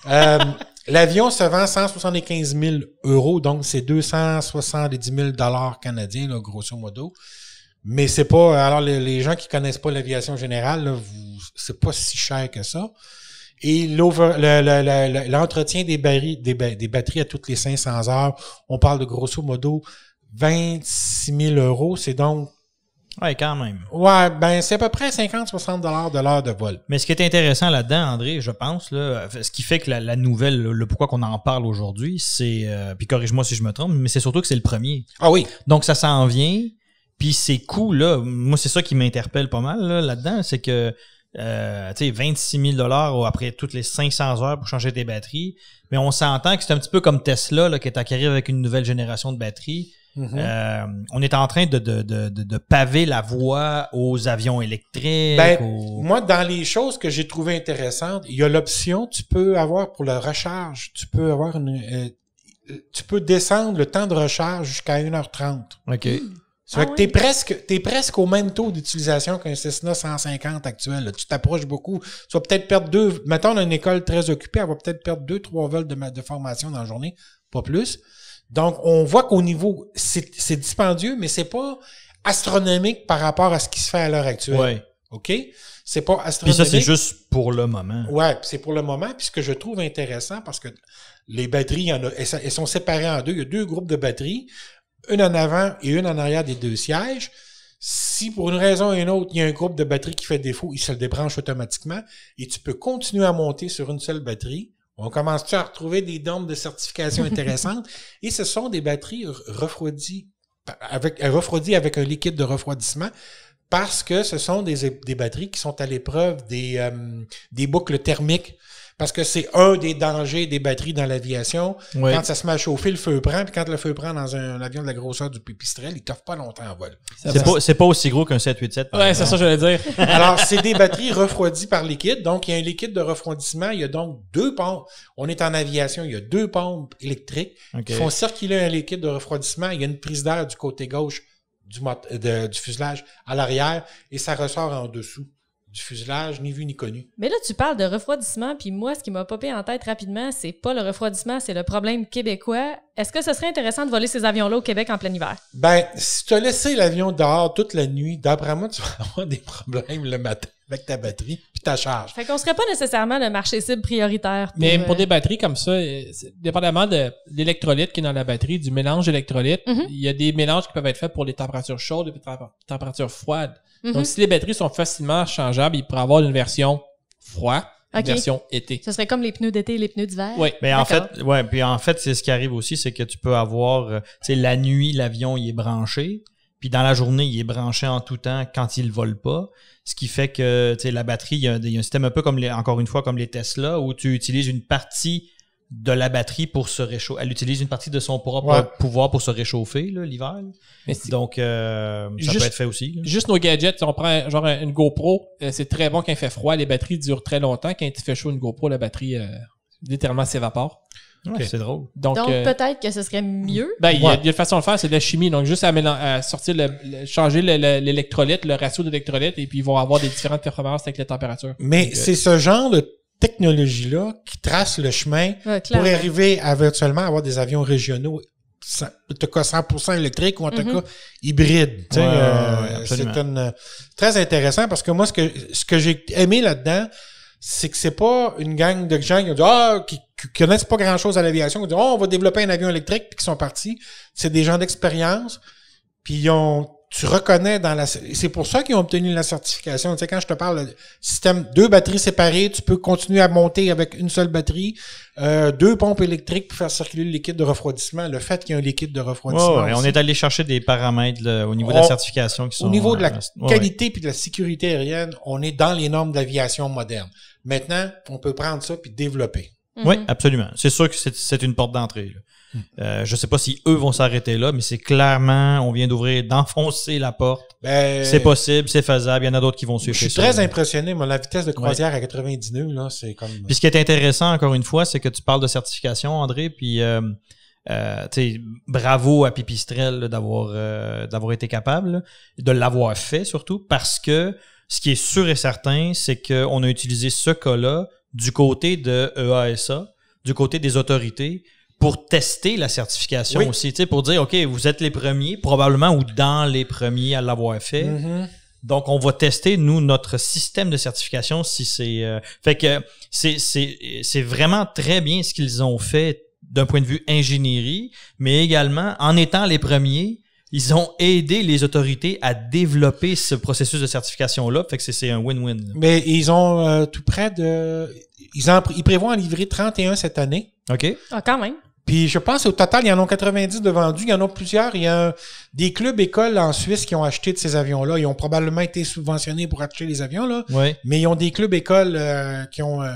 Euh, l'avion se vend 175 000 euros, donc c'est 270 000 dollars canadiens, grosso modo. Mais c'est pas. Alors, les, gens qui connaissent pas l'aviation générale, c'est pas si cher que ça. Et l'entretien des, des batteries à toutes les 500 heures, on parle de grosso modo 26 000 euros. C'est donc Ouais, quand même. Ouais, ben c'est à peu près 50-60 de l'heure de vol. Mais ce qui est intéressant là-dedans, André, je pense, là, ce qui fait que la, nouvelle, le pourquoi qu'on en parle aujourd'hui, c'est, euh, puis corrige-moi si je me trompe, mais c'est surtout que c'est le premier. Ah oui. Donc ça s'en vient, puis ces coûts-là, moi c'est ça qui m'interpelle pas mal là-dedans, c'est que euh, 26 000 après toutes les 500 heures pour changer tes batteries. Mais on s'entend que c'est un petit peu comme Tesla là, qui est acquérir avec une nouvelle génération de batteries. Mm-hmm. Euh, on est en train de, paver la voie aux avions électriques. Ben, moi, dans les choses que j'ai trouvées intéressantes, il y a l'option, tu peux avoir pour la recharge, tu peux avoir une. Euh, tu peux descendre le temps de recharge jusqu'à 1h30. OK. Hmm. Ah presque, es presque au même taux d'utilisation qu'un Cessna 150 actuel. Tu t'approches beaucoup. Tu vas peut-être perdre deux. Mettons, une école très occupée, elle va peut-être perdre deux, trois vols de, de formation dans la journée, pas plus. Donc, on voit qu'au niveau, c'est dispendieux, mais c'est pas astronomique par rapport à ce qui se fait à l'heure actuelle. Oui. OK? C'est pas astronomique. Puis ça, c'est juste pour le moment. Ouais, c'est pour le moment. Puis ce que je trouve intéressant, parce que les batteries, elles sont séparées en deux. Il y a deux groupes de batteries, une en avant et une en arrière des deux sièges. Si pour une raison ou une autre, il y a un groupe de batteries qui fait défaut, il se débranche automatiquement et tu peux continuer à monter sur une seule batterie on commence-tu à retrouver des normes de certification intéressantes? *laughs* Et ce sont des batteries refroidies avec, refroidies avec un liquide de refroidissement parce que ce sont des, batteries qui sont à l'épreuve des euh, boucles thermiques parce que c'est un des dangers des batteries dans l'aviation. Quand ça se met à chauffer, le feu prend, puis quand le feu prend dans un, avion de la grosseur du pipistrel, il toffe pas longtemps en vol. C'est pas, pas aussi gros qu'un 787. Oui, c'est ça que voulais dire. *laughs* Alors, c'est des batteries refroidies par liquide, donc il y a un liquide de refroidissement, il y a donc deux pompes. On est en aviation, il y a deux pompes électriques Ils qui font circuler un liquide de refroidissement, il y a une prise d'air du côté gauche du, du fuselage à l'arrière et ça ressort en dessous du fuselage, ni vu ni connu. Mais là, tu parles de refroidissement, puis moi, ce qui m'a popé en tête rapidement, c'est pas le refroidissement, c'est le problème québécois. Est-ce que ce serait intéressant de voler ces avions-là au Québec en plein hiver? Ben, si tu as laissé l'avion dehors toute la nuit, d'après moi, *laughs* tu vas avoir des problèmes le matin avec ta batterie puis ta charge. Fait qu'on serait pas nécessairement le marché cible prioritaire. Pour, Mais pour euh, des batteries comme ça, euh, dépendamment de l'électrolyte qui est dans la batterie, du mélange électrolyte, mhm. il y a des mélanges qui peuvent être faits pour les températures chaudes et les températures froides. Donc, mhm. si les batteries sont facilement changeables, il pourrait avoir une version froid, une version été. Ce serait comme les pneus d'été et les pneus d'hiver. Oui, mais en fait, ouais, puis en fait, c'est ce qui arrive aussi, c'est que tu peux avoir, euh, tu sais, la nuit, l'avion, il est branché. Puis dans la journée, il est branché en tout temps quand il ne vole pas. Ce qui fait que la batterie, il y, a un, système un peu comme, les, encore une fois, comme les Tesla, où tu utilises une partie de la batterie pour se réchauffer. Elle utilise une partie de son propre pouvoir pour se réchauffer l'hiver. Donc, euh, ça peut être fait aussi. Juste nos gadgets, on prend genre une GoPro, euh, c'est très bon quand il fait froid, les batteries durent très longtemps. Quand il fait chaud, une GoPro, la batterie euh, littéralement s'évapore. c'est drôle. Donc, euh, peut-être que ce serait mieux. Ben, il, y a, une façon de faire, c'est de la chimie. Donc, juste à, à sortir le, changer l'électrolyte, le, ratio d'électrolyte, et puis ils vont avoir des différentes performances avec la température. Mais c'est ce genre de technologie-là qui trace le chemin pour arriver à virtuellement avoir des avions régionaux en tout cas 100% électriques ou en tout mhm. cas hybrides. Euh, c'est euh, très intéressant parce que moi, ce que, ce que j'ai aimé là-dedans, c'est que c'est pas une gang de gens qui ont dit ah qui, connaissent pas grand chose à l'aviation qui ont oh, on va développer un avion électrique puis qui sont partis c'est des gens d'expérience puis ils ont tu reconnais dans la. C'est pour ça qu'ils ont obtenu la certification. Tu sais, quand je te parle de système deux batteries séparées, tu peux continuer à monter avec une seule batterie, euh, deux pompes électriques pour faire circuler le liquide de refroidissement. Le fait qu'il y ait un liquide de refroidissement. on est allé chercher des paramètres au niveau de la certification qui sont. Au niveau de la euh, qualité puis de la sécurité aérienne, on est dans les normes d'aviation moderne. Maintenant, on peut prendre ça puis développer. Oui, mhm. absolument. C'est sûr que c'est une porte d'entrée. Je euh, je sais pas si eux vont s'arrêter là, mais c'est clairement, on vient d'ouvrir, d'enfoncer la porte. Ben, c'est possible, c'est faisable. Il y en a d'autres qui vont suivre. Je suis très impressionné, mais la vitesse de croisière à 90 nœuds, là, c'est comme. Puis ce qui est intéressant, encore une fois, c'est que tu parles de certification, André, puis. Euh, euh, bravo à Pipistrel d'avoir d'avoir été capable, de l'avoir fait surtout, parce que ce qui est sûr et certain, c'est qu'on a utilisé ce cas-là du côté de EASA, du côté des autorités, pour tester la certification aussi, pour dire, OK, vous êtes les premiers, probablement, ou dans les premiers à l'avoir fait. Mm-hmm. Donc, on va tester, nous, notre système de certification, si c'est... Euh, fait que c'est vraiment très bien ce qu'ils ont fait d'un point de vue ingénierie, mais également, en étant les premiers, ils ont aidé les autorités à développer ce processus de certification-là. Fait que c'est un win-win. Mais ils ont euh, tout près de... Ils, en, ils prévoient en livrer 31 cette année. OK. Ah, quand même. Puis je pense au total, il y en a 90 de vendus. Il y en a plusieurs. Il y a des clubs écoles en Suisse qui ont acheté de ces avions-là. Ils ont probablement été subventionnés pour acheter les avions, là. Oui. Mais ils ont des clubs écoles euh, qui ont. Euh,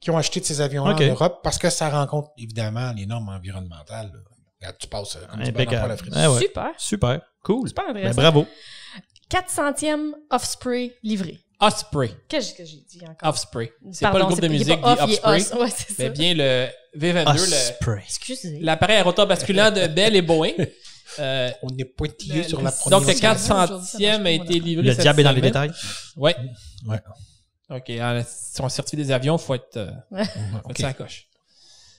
qui ont acheté de ces avions là en Europe parce que ça rencontre évidemment les normes environnementales. tu passes comme euh, tu la ah Super. Super. Cool. Super ben, intéressant. bravo. 400e Offspray livré. Osprey. Qu'est-ce que j'ai dit encore? Osprey ». C'est pas le groupe de musique qui dit Osprey ». mais bien le V22, l'appareil basculant de *laughs* Bell et Boeing. Euh, on est pointillés sur la première. Donc le 400e a été livré. Le diable est dans les détails. Oui. Ouais. OK. Hein, si on certifie des avions, il faut être, euh, faut coche.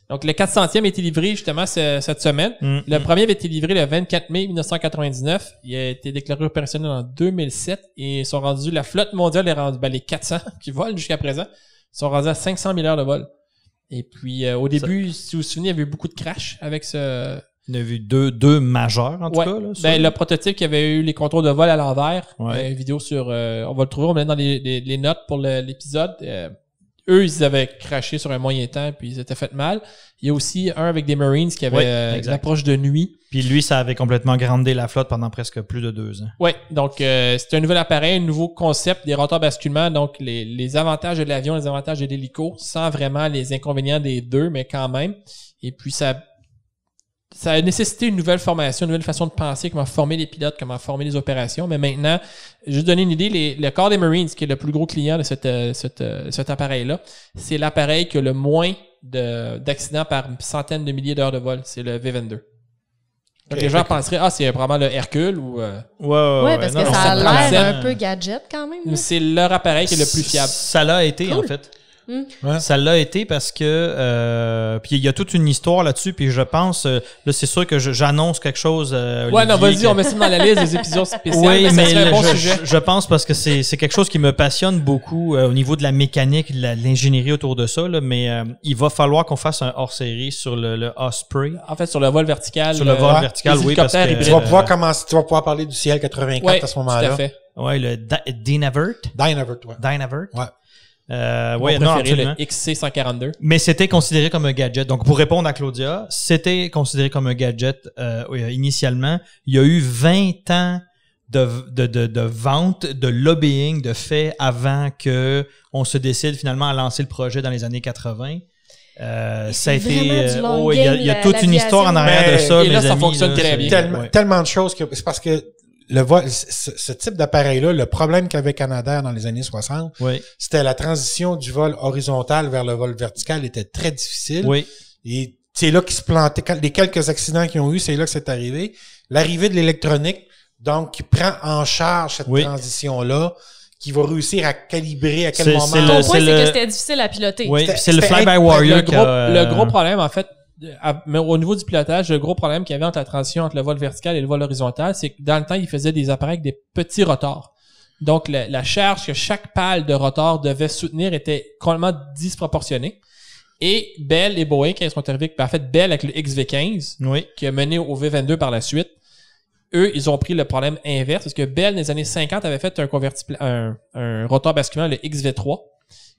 Donc, le 400e a été livré justement cette semaine. Mm, mm. Le premier avait été livré le 24 mai 1999. Il a été déclaré opérationnel en 2007 et ils sont rendus, la flotte mondiale est rendue, ben, les 400 *laughs* qui volent jusqu'à présent, ils sont rendus à 500 milliards heures de vol. Et puis, euh, au début, si vous vous souvenez, il y avait eu beaucoup de crash avec ce... Il y a eu deux, deux majeurs, en tout cas. ben, le prototype qui avait eu les contrôles de vol à l'envers. Ouais. une vidéo sur... Euh, on va le trouver, on dans les, notes pour l'épisode. Euh, eux, ils avaient craché sur un moyen temps, puis ils étaient fait mal. Il y a aussi un avec des Marines qui avait euh, l'approche de nuit. Puis lui, ça avait complètement grandé la flotte pendant presque plus de deux ans. Oui, donc euh, c'est un nouvel appareil, un nouveau concept des rotors basculement. donc les, les avantages de l'avion, les avantages de l'hélico, sans vraiment les inconvénients des deux, mais quand même. Et puis ça ça a nécessité une nouvelle formation, une nouvelle façon de penser, comment former les pilotes, comment former les opérations. Mais maintenant, juste donner une idée, le corps des Marines, qui est le plus gros client de cette, euh, euh, cet appareil-là, c'est l'appareil qui a le moins d'accidents par centaines de milliers d'heures de vol. C'est le V22. les gens penseraient, ah, c'est probablement le Hercule ou. Euh... Ouais, parce que ça a l'air un peu gadget quand même. C'est leur appareil qui est le plus fiable. Ça l'a été, en fait. Hmm. Ça l'a été parce que euh, puis il y a toute une histoire là-dessus. Puis je pense euh, là c'est sûr que j'annonce quelque chose. Euh, ouais, non, vas-y, on met ça dans la liste des épisodes spéciaux. Oui, mais, bon je, sujet. je, pense parce que c'est quelque chose qui me passionne beaucoup euh, au niveau de la mécanique, de l'ingénierie autour de ça. Là, mais il va falloir qu'on fasse un hors-série sur le, le, Osprey. En fait, sur le vol vertical. Sur le vol vertical, oui, parce que, tu vas pouvoir commencer, tu vas pouvoir parler du cl 84 à ce moment-là. Ouais, le Dynavert. Dynavert, ouais. Dynavert. Ouais. Euh, ouais, le XC142. Mais c'était considéré comme un gadget. Donc, pour répondre à Claudia, c'était considéré comme un gadget euh, initialement. Il y a eu 20 ans de, de, de, vente, de lobbying, de fait avant que on se décide finalement à lancer le projet dans les années 80. Euh, ça a été. Euh, il y a, toute une histoire en arrière de ça. Ben, et là, ça fonctionne très bien. Tellement, de choses que c'est parce que le ce, ce type d'appareil-là, le problème qu'avait Canada dans les années 60, c'était la transition du vol horizontal vers le vol vertical était très difficile. Oui. Et c'est là qu'ils se plantait Les quelques accidents qu'ils ont eu, c'est là que c'est arrivé. L'arrivée de l'électronique, donc, qui prend en charge cette transition-là, qui va réussir à calibrer à quel moment. Le, Ton point, c'est que c'était difficile à piloter. Oui, c'est le fly-by-warrior. le gros problème, en fait, mais au niveau du pilotage, le gros problème qu'il y avait entre la transition entre le vol vertical et le vol horizontal, c'est que dans le temps, ils faisaient des appareils avec des petits rotors. Donc, la, charge que chaque pale de rotor devait soutenir était complètement disproportionnée. Et Bell et Boeing, qui sont arrivés, ben, en fait, Bell avec le XV15, qui a mené au V22 par la suite, eux, ils ont pris le problème inverse, parce que Bell, dans les années 50, avait fait un, un rotor basculant, le XV3.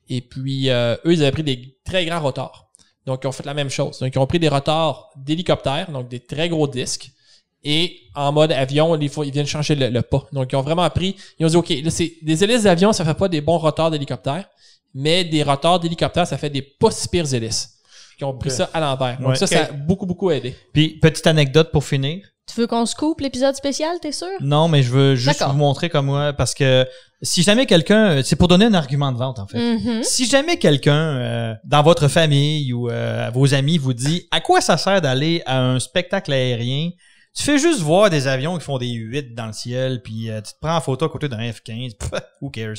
Et puis, euh, eux, ils avaient pris des très grands rotors. Donc, ils ont fait la même chose. Donc, ils ont pris des rotors d'hélicoptères, donc des très gros disques, et en mode avion, ils, viennent changer le, pas. Donc, ils ont vraiment appris. Ils ont dit, OK, c'est, des hélices d'avion, ça fait pas des bons rotors d'hélicoptère, mais des rotors d'hélicoptères, ça fait des pas si pires hélices. Ils ont pris ça à l'envers. Donc, ça, ça a beaucoup, beaucoup aidé. Puis, petite anecdote pour finir. Tu veux qu'on se coupe l'épisode spécial, t'es sûr? Non, mais je veux juste vous montrer comme moi, parce que si jamais quelqu'un, c'est pour donner un argument de vente en fait. Mm-hmm. Si jamais quelqu'un euh, dans votre famille ou euh, vos amis vous dit à quoi ça sert d'aller à un spectacle aérien, tu fais juste voir des avions qui font des 8 dans le ciel, puis euh, tu te prends en photo à côté d'un F-15, *laughs* who cares?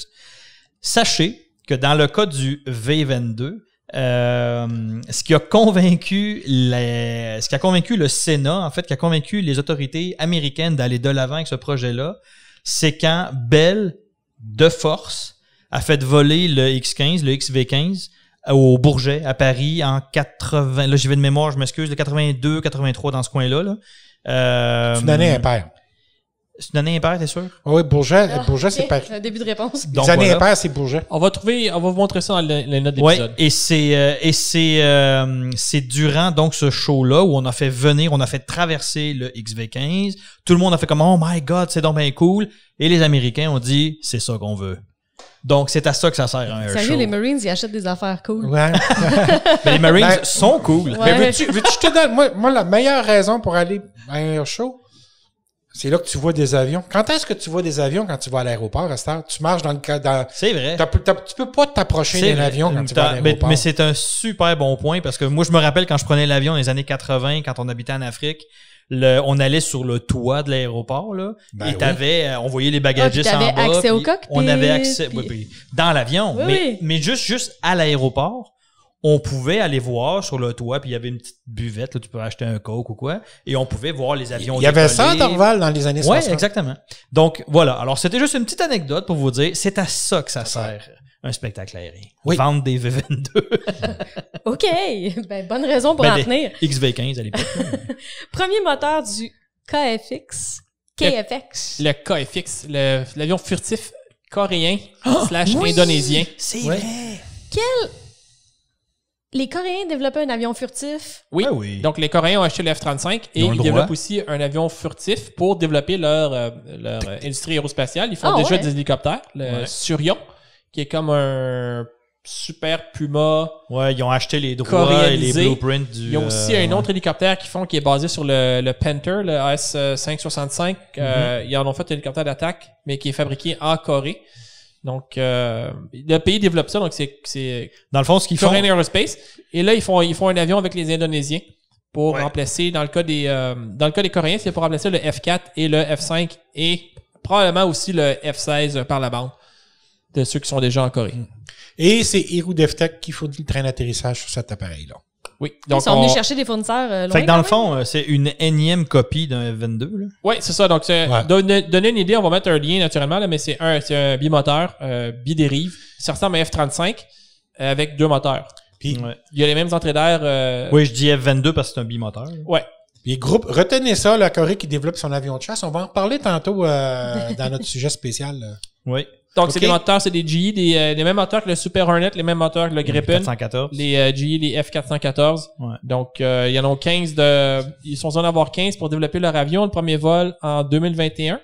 Sachez que dans le cas du V-22, euh, ce qui a convaincu ce qui a convaincu le Sénat, en fait, qui a convaincu les autorités américaines d'aller de l'avant avec ce projet-là, c'est quand Bell, de force, a fait voler le X15, le XV15 euh, au Bourget, à Paris, en 80. Là, j'ai vais de mémoire, je m'excuse, de 82, 83, dans ce coin-là. Là. Euh, une année impaire. C'est une année impaire, t'es sûr? Ah oui, Bourget, c'est ah, Bourget c'est Un début de réponse. Les années impaires, c'est Bourget. On va trouver, on va vous montrer ça dans les, notes d'épisode. l'épisode. et c'est, euh, et c'est, euh, c'est durant donc ce show-là où on a fait venir, on a fait traverser le XV15. Tout le monde a fait comme, oh my god, c'est donc bien cool. Et les Américains ont dit, c'est ça qu'on veut. Donc, c'est à ça que ça sert un Sérieux, show. les Marines, ils achètent des affaires cool. Ouais. *laughs* les Marines ben, sont cool. Mais veux-tu, veux-tu je te donne, moi, la meilleure raison pour aller à un show, c'est là que tu vois des avions. Quand est-ce que tu vois des avions quand tu vas à l'aéroport, à Tu marches dans le. Dans, c'est vrai. Tu tu peux pas t'approcher d'un avion quand tu vas à l'aéroport. Mais, c'est un super bon point parce que moi, je me rappelle quand je prenais l'avion dans les années 80, quand on habitait en Afrique, le, on allait sur le toit de l'aéroport ben et euh, on voyait les ah, bagagistes en bas accès au on avait accès dans l'avion mais, mais, juste juste à l'aéroport on pouvait aller voir sur le toit, puis il y avait une petite buvette, là, tu peux acheter un Coke ou quoi, et on pouvait voir les avions. Il y avait ça à dans les années 60. Oui, exactement. Donc voilà, alors c'était juste une petite anecdote pour vous dire, c'est à ça que ça sert un spectacle aérien. Oui. Vendre des V22. *laughs* OK, ben, bonne raison pour ben, en tenir. XV15 à l'époque. *laughs* Premier moteur du KFX. KFX. Le, KFX, l'avion furtif coréen ah! slash indonésien. C'est vrai. Quel les Coréens développaient un avion furtif. Oui. Ah oui. Donc, les Coréens ont acheté le F-35 et ils, développent aussi un avion furtif pour développer leur, euh, industrie aérospatiale. Ils font ah déjà des hélicoptères, le Surion, qui est comme un super Puma. Ouais, ils ont acheté les droits et les blueprints Ils ont aussi euh, un autre hélicoptère qu'ils font qui est basé sur le, Panther, le AS-565. Euh, mhm. ils en ont fait un hélicoptère d'attaque, mais qui est fabriqué en Corée. Donc, euh, le pays développe ça, donc c'est. Dans le fond, ce qu'ils font. Aerospace. Et là, ils font, ils font un avion avec les Indonésiens pour remplacer, dans le cas des euh, dans le Coréens, c'est pour remplacer le F4 et le F5 et probablement aussi le F16 par la bande de ceux qui sont déjà en Corée. Et c'est Hero DevTech qui fournit le train d'atterrissage sur cet appareil-là. Oui. Donc Ils sont on... chercher des fournisseurs euh, Fait que dans le fond, euh, c'est une énième copie d'un f 22. Oui, c'est ça. Donc, donner, une idée, on va mettre un lien naturellement, là, mais c'est un, c'est un bimoteur, euh, bidérive. Ça ressemble à F-35 euh, avec deux moteurs. Puis, il y a les mêmes entrées d'air. Oui, je dis F-22 parce que c'est un bimoteur. Oui. Puis, groupe, retenez ça, la Corée qui développe son avion de chasse. On va en parler tantôt *laughs* dans notre sujet spécial. Là. Oui. Donc, c'est des moteurs, c'est des GE, des, euh, les mêmes moteurs que le Super Hornet, les mêmes moteurs que le Gripen. Les euh, GE, les F414. Donc, euh, il y en ont 15 de, ils sont en avoir 15 pour développer leur avion. Le premier vol en 2021.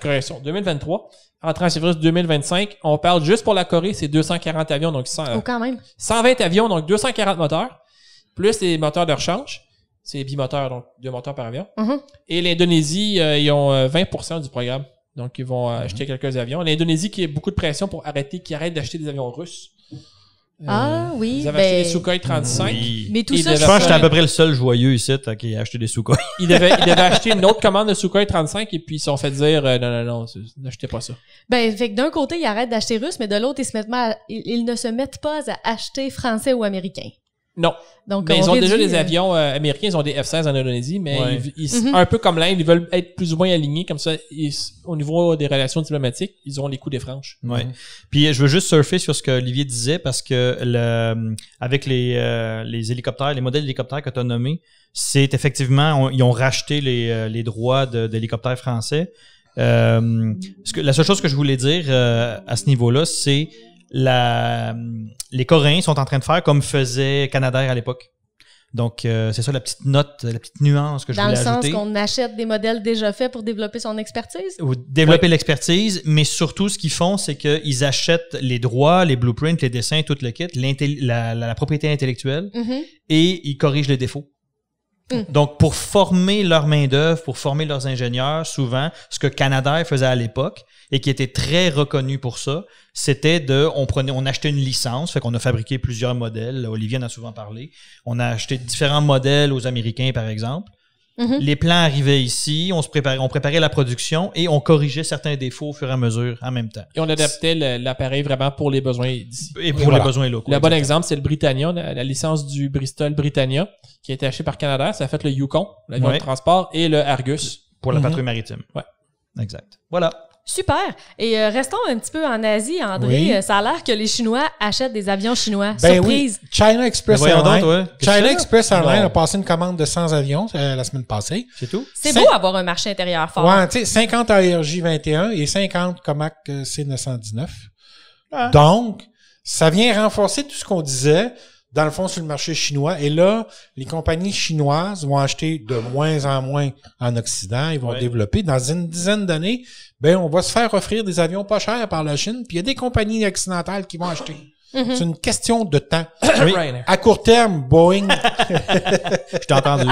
correction, 2023. Entrée en février 2025. On parle juste pour la Corée, c'est 240 avions, donc 100, quand même. 120 avions, donc 240 moteurs. Plus les moteurs de rechange. C'est bimoteur, donc deux moteurs par avion. Mm-hmm. Et l'Indonésie, euh, ils ont 20% du programme. Donc, ils vont mhm. acheter quelques avions. L'Indonésie qui a beaucoup de pression pour arrêter, qui arrête d'acheter des avions russes. Euh, ah oui. Ils avaient acheté ben des Sukhoi 35. Mais tout ça, je pense que c'était à peu près le seul joyeux ici qui a acheté des Sukhoi. *laughs* ils devaient, acheter une autre commande de Sukhoi 35 et puis ils se sont fait dire euh, non, non, non, n'achetez pas ça. Ben, fait que d'un côté, ils arrêtent d'acheter russe, mais de l'autre, ils, ils, ne se mettent pas à acheter français ou américain. Non. Donc, mais ils ont déjà des euh, avions euh, américains, ils ont des F-16 en Indonésie, mais ils, mhm. un peu comme l'Inde, ils veulent être plus ou moins alignés, comme ça, au niveau des relations diplomatiques, ils ont les coups des franches. Ouais. Puis euh, je veux juste surfer sur ce que Olivier disait, parce que le, avec les, les hélicoptères, les modèles d'hélicoptères que nommés, c'est effectivement, ils ont racheté les, les droits d'hélicoptères français. Euh, ce que, la seule chose que je voulais dire à ce niveau-là, c'est la, les Coréens sont en train de faire comme faisait Canadair à l'époque. Donc, euh, c'est ça la petite note, la petite nuance que je voulais ajouter. Dans le sens qu'on achète des modèles déjà faits pour développer son expertise? Ou développer l'expertise, mais surtout, ce qu'ils font, c'est qu'ils achètent les droits, les blueprints, les dessins, tout le kit, la, propriété intellectuelle, mm-hmm. et ils corrigent les défauts. Mm. Donc, pour former leur main-d'œuvre, pour former leurs ingénieurs, souvent, ce que Canada faisait à l'époque et qui était très reconnu pour ça, c'était de, on prenait, on achetait une licence, fait qu'on a fabriqué plusieurs modèles. Olivier en a souvent parlé. On a acheté différents modèles aux Américains, par exemple. Mm-hmm. Les plans arrivaient ici, on, se préparait, on préparait la production et on corrigeait certains défauts au fur et à mesure en même temps. Et on adaptait l'appareil vraiment pour les besoins d'ici. Et pour les besoins locaux. Le bon exemple, c'est le Britannia, la, licence du Bristol Britannia qui a été achetée par Canada. Ça a fait le Yukon, le de transport, et le Argus. Pour la mm-hmm. patrouille maritime. Ouais. Exact. Voilà. Super. Et euh, restons un petit peu en Asie, André. Euh, ça a l'air que les Chinois achètent des avions chinois. Ben Surprise. Oui. China Express Airlines. China Express Airlines a passé une commande de 100 avions euh, la semaine passée. C'est tout. C'est beau avoir un marché intérieur fort. Ouais, tu sais, 50 ARJ 21 et 50 Comac C919. Ah. Donc, ça vient renforcer tout ce qu'on disait dans le fond sur le marché chinois. Et là, les compagnies chinoises vont acheter de moins en moins en Occident. Ils vont développer. Dans une dizaine d'années, ben on va se faire offrir des avions pas chers par la Chine, puis il y a des compagnies occidentales qui vont acheter. Mhm. C'est une question de temps. *coughs* À court terme, Boeing. *laughs* Je entendu.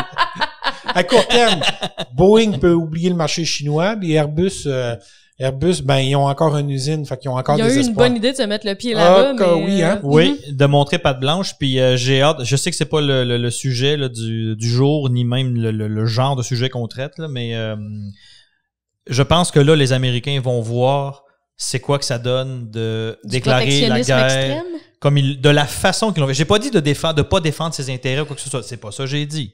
À court terme, Boeing peut oublier le marché chinois, puis Airbus. Euh, Airbus, ben, ils ont encore une usine, fait qu'ils ont encore eu une bonne idée de se mettre le pied là-bas, ah, Oui, hein? euh, oui mhm. de montrer patte blanche, puis euh, j'ai hâte, je sais que c'est pas le, sujet du, jour, ni même le, genre de sujet qu'on traite, mais je pense que là, les Américains vont voir c'est quoi que ça donne de déclarer la guerre. Comme de la façon qu'ils l'ont fait. J'ai pas dit de défendre, de pas défendre ses intérêts ou quoi que ce soit. C'est pas ça que j'ai dit.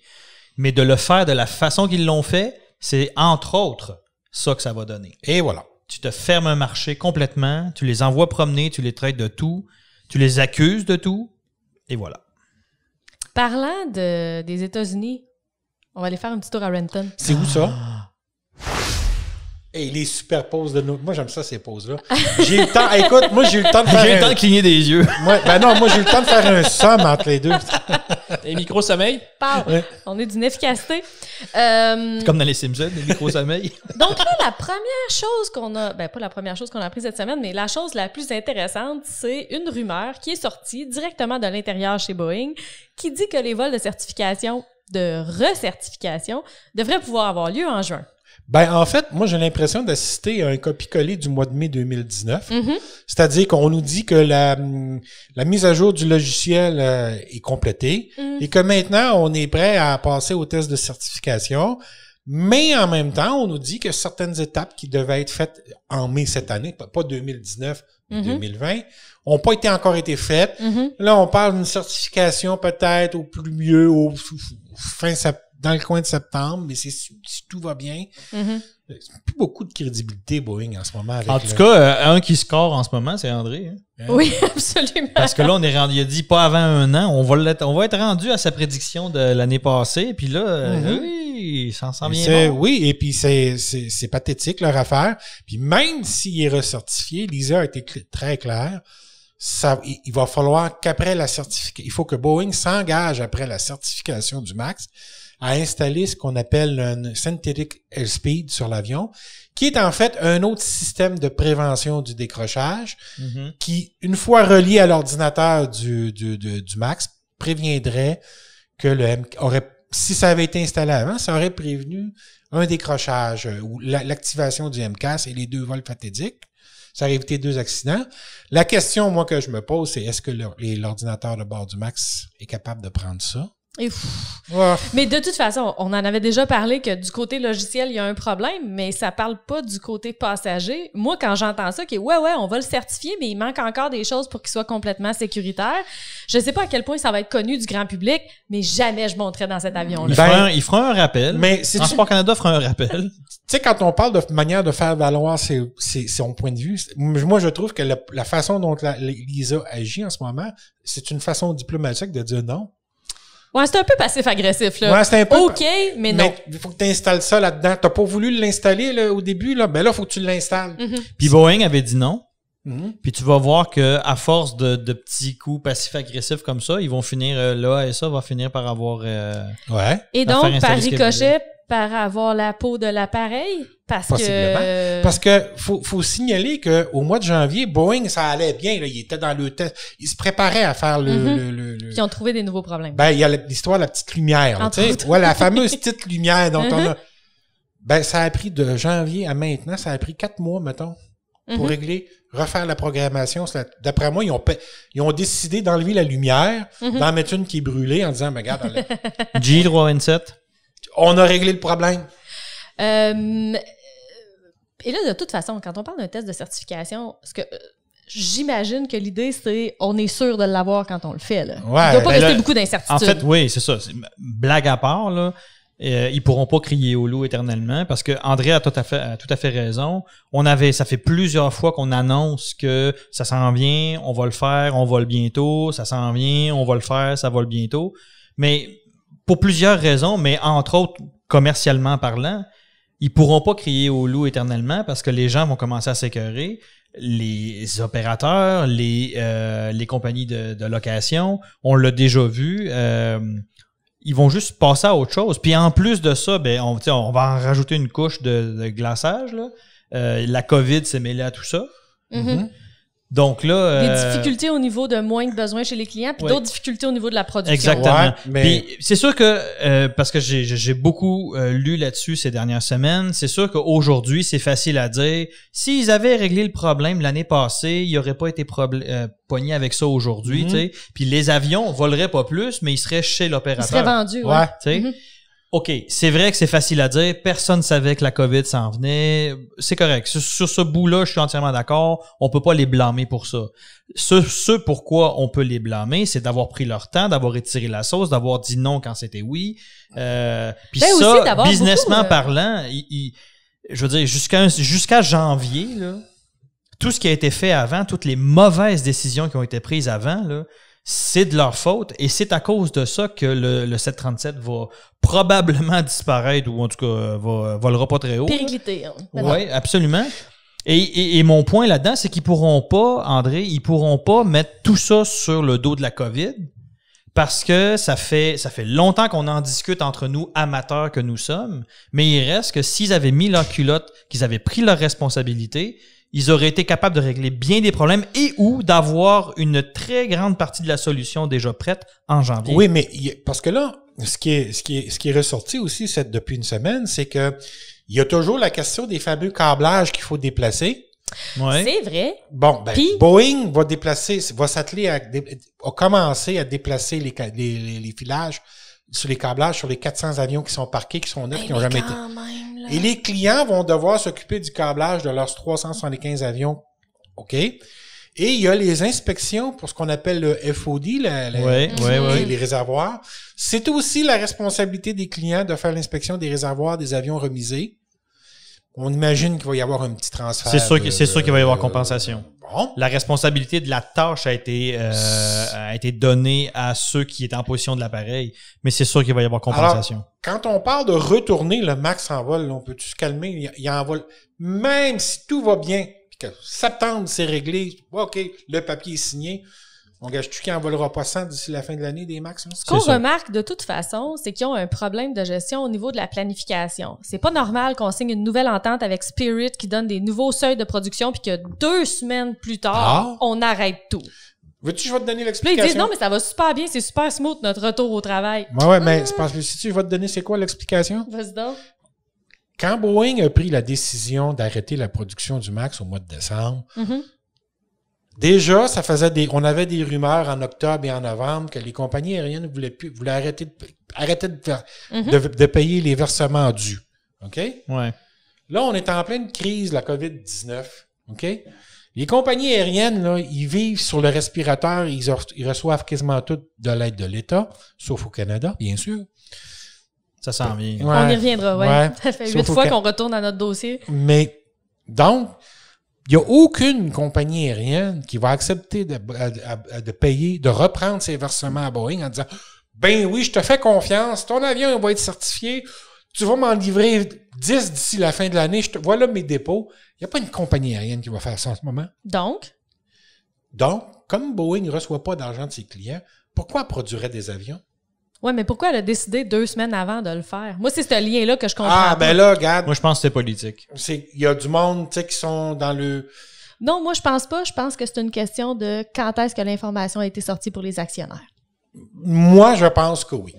Mais de le faire de la façon qu'ils l'ont fait, c'est entre autres ça que ça va donner. Et voilà. Tu te fermes un marché complètement, tu les envoies promener, tu les traites de tout, tu les accuses de tout, et voilà. Parlant des États-Unis, on va aller faire un petit tour à Renton. C'est où ça? Et les super superposes de nous. Moi, j'aime ça, ces poses-là. J'ai eu le temps. Écoute, moi, j'ai eu le temps de le temps de cligner des yeux. ben non, moi, j'ai eu le temps de faire un somme entre les deux. Les *laughs* micro-sommeils. On est d'une efficacité. Comme dans les Simpsons, les micro-sommeils. Euh, donc là, la première chose qu'on a. Ben, pas la première chose qu'on a apprise cette semaine, mais la chose la plus intéressante, c'est une rumeur qui est sortie directement de l'intérieur chez Boeing qui dit que les vols de certification, de recertification, devraient pouvoir avoir lieu en juin. Ben, en fait, moi, j'ai l'impression d'assister à un copie-coller du mois de mai 2019. C'est-à-dire qu'on nous dit que la, hum, mise à jour du logiciel euh, est complétée mm. et que maintenant, on est prêt à passer au test de certification. Mais en même temps, on nous dit que certaines étapes qui devaient être faites en mai cette année, pas 2019, ou 2020, n'ont pas été encore été faites. Mm-hmm. Là, on parle d'une certification peut-être au plus mieux au fin, dans le coin de septembre, mais si, tout va bien. -hmm. Plus beaucoup de crédibilité Boeing en ce moment. en tout cas, euh, un qui score en ce moment, c'est André. Hein. Hein? Oui, *laughs* absolument. Parce que là, on est rendu, il a dit pas avant un an. On va, on va être rendu à sa prédiction de l'année passée. Puis là, euh, mm-hmm. oui, ça s'en sent bien. Bon. Oui, et puis c'est pathétique leur affaire. Puis même s'il est recertifié, Lisa a été très clair. Ça, il va falloir qu'après la certification, il faut que Boeing s'engage après la certification du MAX à installer ce qu'on appelle un synthetic L-speed sur l'avion, qui est en fait un autre système de prévention du décrochage mm-hmm. qui, une fois relié à l'ordinateur du, du, du, MAX, préviendrait que le M aurait, si ça avait été installé avant, ça aurait prévenu un décrochage euh, ou l'activation du MCAS et les deux vols fatidiques. Ça aurait évité deux accidents. La question, moi, que je me pose, c'est est-ce que l'ordinateur de bord du MAX est capable de prendre ça? Mais de toute façon, on en avait déjà parlé que du côté logiciel, il y a un problème, mais ça parle pas du côté passager. Moi, quand j'entends ça, qui est ouais, ouais, on va le certifier, mais il manque encore des choses pour qu'il soit complètement sécuritaire. Je sais pas à quel point ça va être connu du grand public, mais jamais je monterai dans cet hmm. avion-là. Ben, il, fera un rappel. Mais si Transport Canada fera un rappel. *laughs* tu sais, quand on parle de manière de faire valoir ses, ses, son point de vue, moi, je trouve que la, la façon dont l'ISA agit en ce moment, c'est une façon diplomatique de dire non Ouais, c'est un peu passif-agressif, là. Ouais, c'est un peu. OK, mais non. Il faut que tu installes ça là-dedans. T'as pas voulu l'installer au début, là. Ben là, faut que tu l'installes. Mm-hmm. Puis Boeing avait dit non. Mm-hmm. Puis tu vas voir que à force de, petits coups passifs-agressifs comme ça, ils vont finir euh, là et ça va finir par avoir. Euh, ouais. Et donc, par ricochet, par avoir la peau de l'appareil? Parce Possiblement. Que... Euh, Parce que faut, signaler qu'au mois de janvier, Boeing, ça allait bien. Là, il était dans le test. Il se préparait à faire le. Mhm. ils ont trouvé des nouveaux problèmes. Ben, il y a l'histoire de la petite lumière. la fameuse petite lumière dont on a. Mhm. Ben, ça a pris de janvier à maintenant, ça a pris quatre mois, mettons, pour mhm. régler, refaire la programmation. D'après moi, ils ont, ils ont décidé d'enlever la lumière, d'en mettre une qui est brûlée en disant, ben, regarde, G327. *laughs* On a réglé le problème. Euh, et là, de toute façon, quand on parle d'un test de certification, ce que j'imagine que l'idée, c'est on est sûr de l'avoir quand on le fait. il ne doit pas ben rester beaucoup d'incertitudes. En fait, oui, c'est ça. Blague à part, là, ne euh, ils pourront pas crier au loup éternellement parce que André a tout à fait, tout à fait raison. On avait, ça fait plusieurs fois qu'on annonce que ça s'en vient, on va le faire, on va le bientôt, ça s'en vient, on va le faire, ça va le bientôt. Mais pour plusieurs raisons, mais entre autres, commercialement parlant, ils pourront pas crier au loup éternellement parce que les gens vont commencer à s'écœurer. Les opérateurs, les, euh, les compagnies de, location, on l'a déjà vu. Euh, ils vont juste passer à autre chose. Puis en plus de ça, ben, on, va en rajouter une couche de, glaçage. Là. Euh, la COVID s'est mêlée à tout ça. Mm-hmm. Mm-hmm. Donc là. Euh, Des difficultés au niveau de moins de besoins chez les clients, puis d'autres difficultés au niveau de la production. Exactement. mais... c'est sûr que, euh, parce que j'ai beaucoup euh, lu là-dessus ces dernières semaines, c'est sûr qu'aujourd'hui, c'est facile à dire. S'ils avaient réglé le problème l'année passée, il ils aurait pas été euh, pogné avec ça aujourd'hui, mhm. tu sais. Puis les avions voleraient pas plus, mais ils seraient chez l'opérateur. Ils seraient vendus, ouais. Mhm. OK, c'est vrai que c'est facile à dire. Personne savait que la COVID s'en venait. C'est correct. Sur, ce bout-là, je suis entièrement d'accord. On peut pas les blâmer pour ça. Ce, pourquoi on peut les blâmer, c'est d'avoir pris leur temps, d'avoir étiré la sauce, d'avoir dit non quand c'était oui. Euh, puis ben ça, businessment euh, parlant, je veux dire, jusqu'à jusqu'à janvier, tout ce qui a été fait avant, toutes les mauvaises décisions qui ont été prises avant, là, c'est de leur faute et c'est à cause de ça que le, le, 737 va probablement disparaître ou en tout cas euh, va, euh, volera pas très haut. Hein. oui, absolument. Et, mon point là-dedans, c'est qu'ils pourront pas, André, ils pourront pas mettre tout ça sur le dos de la COVID parce que ça fait, ça fait longtemps qu'on en discute entre nous, amateurs que nous sommes, mais il reste que s'ils avaient mis leur culotte, qu'ils avaient pris leur responsabilité, ils auraient été capables de régler bien des problèmes et ou d'avoir une très grande partie de la solution déjà prête en janvier. Oui, mais parce que là, ce qui est, ressorti aussi depuis une semaine, c'est que il y a toujours la question des fameux câblages qu'il faut déplacer. C'est vrai. Bon, ben, Boeing va déplacer, va s'atteler à, commencer commencé à déplacer les, filages sur les câblages sur les 400 avions qui sont parqués, qui sont neufs, ben qui n'ont jamais été. Même. Et les clients vont devoir s'occuper du câblage de leurs 375 avions. OK? Et il y a les inspections pour ce qu'on appelle le FOD, les, les, réservoirs. C'est aussi la responsabilité des clients de faire l'inspection des réservoirs des avions remisés on imagine qu'il va y avoir un petit transfert. C'est sûr, qu'il va y avoir compensation. Bon. La responsabilité de la tâche a été, euh, a été donnée à ceux qui étaient en position de l'appareil, mais c'est sûr qu'il va y avoir compensation. quand on parle de retourner le max en vol, on peut tout se calmer? Il, en vol. Même si tout va bien, que septembre, c'est réglé, OK, le papier est signé, Engages-tu qu'il n'en volera pas 100 d'ici la fin de l'année des max? Ce qu'on remarque de toute façon, c'est qu'ils ont un problème de gestion au niveau de la planification. C'est pas normal qu'on signe une nouvelle entente avec Spirit qui donne des nouveaux seuils de production puis que deux semaines plus tard, ah! on arrête tout. Veux-tu que je vais te donner l'explication? non, mais ça va super bien, c'est super smooth notre retour au travail. Ouais, mais ah! si tu veux te donner, c'est quoi l'explication? Vas-y donc. Quand Boeing a pris la décision d'arrêter la production du Max au mois de décembre, mm-hmm. Déjà, ça faisait des, on avait des rumeurs en octobre et en novembre que les compagnies aériennes voulaient, arrêter, mhm. de, payer les versements dus. OK? Ouais. Là, on est en pleine crise, la COVID-19. OK? Les compagnies aériennes, là, ils vivent sur le respirateur, ils, reçoivent quasiment toutes de l'aide de l'État, sauf au Canada, bien sûr. Ça s'en vient. On y reviendra, oui. Ouais. Ça fait huit fois qu'on retourne à notre dossier. Mais donc, il n'y a aucune compagnie aérienne qui va accepter de, payer, de reprendre ses versements à Boeing en disant Ben oui, je te fais confiance, ton avion va être certifié, tu vas m'en livrer 10 d'ici la fin de l'année, te... voilà mes dépôts. Il n'y a pas une compagnie aérienne qui va faire ça en ce moment. Donc? Donc, comme Boeing ne reçoit pas d'argent de ses clients, pourquoi produirait des avions? Ouais, mais pourquoi elle a décidé deux semaines avant de le faire? Moi, c'est ce lien-là que je comprends. Ah, ben là, regarde. Moi, je pense que c'est politique. Il y a du monde, tu sais, qui sont dans le. Non, moi, je pense pas. Je pense que c'est une question de quand est-ce que l'information a été sortie pour les actionnaires. Moi, je pense que oui.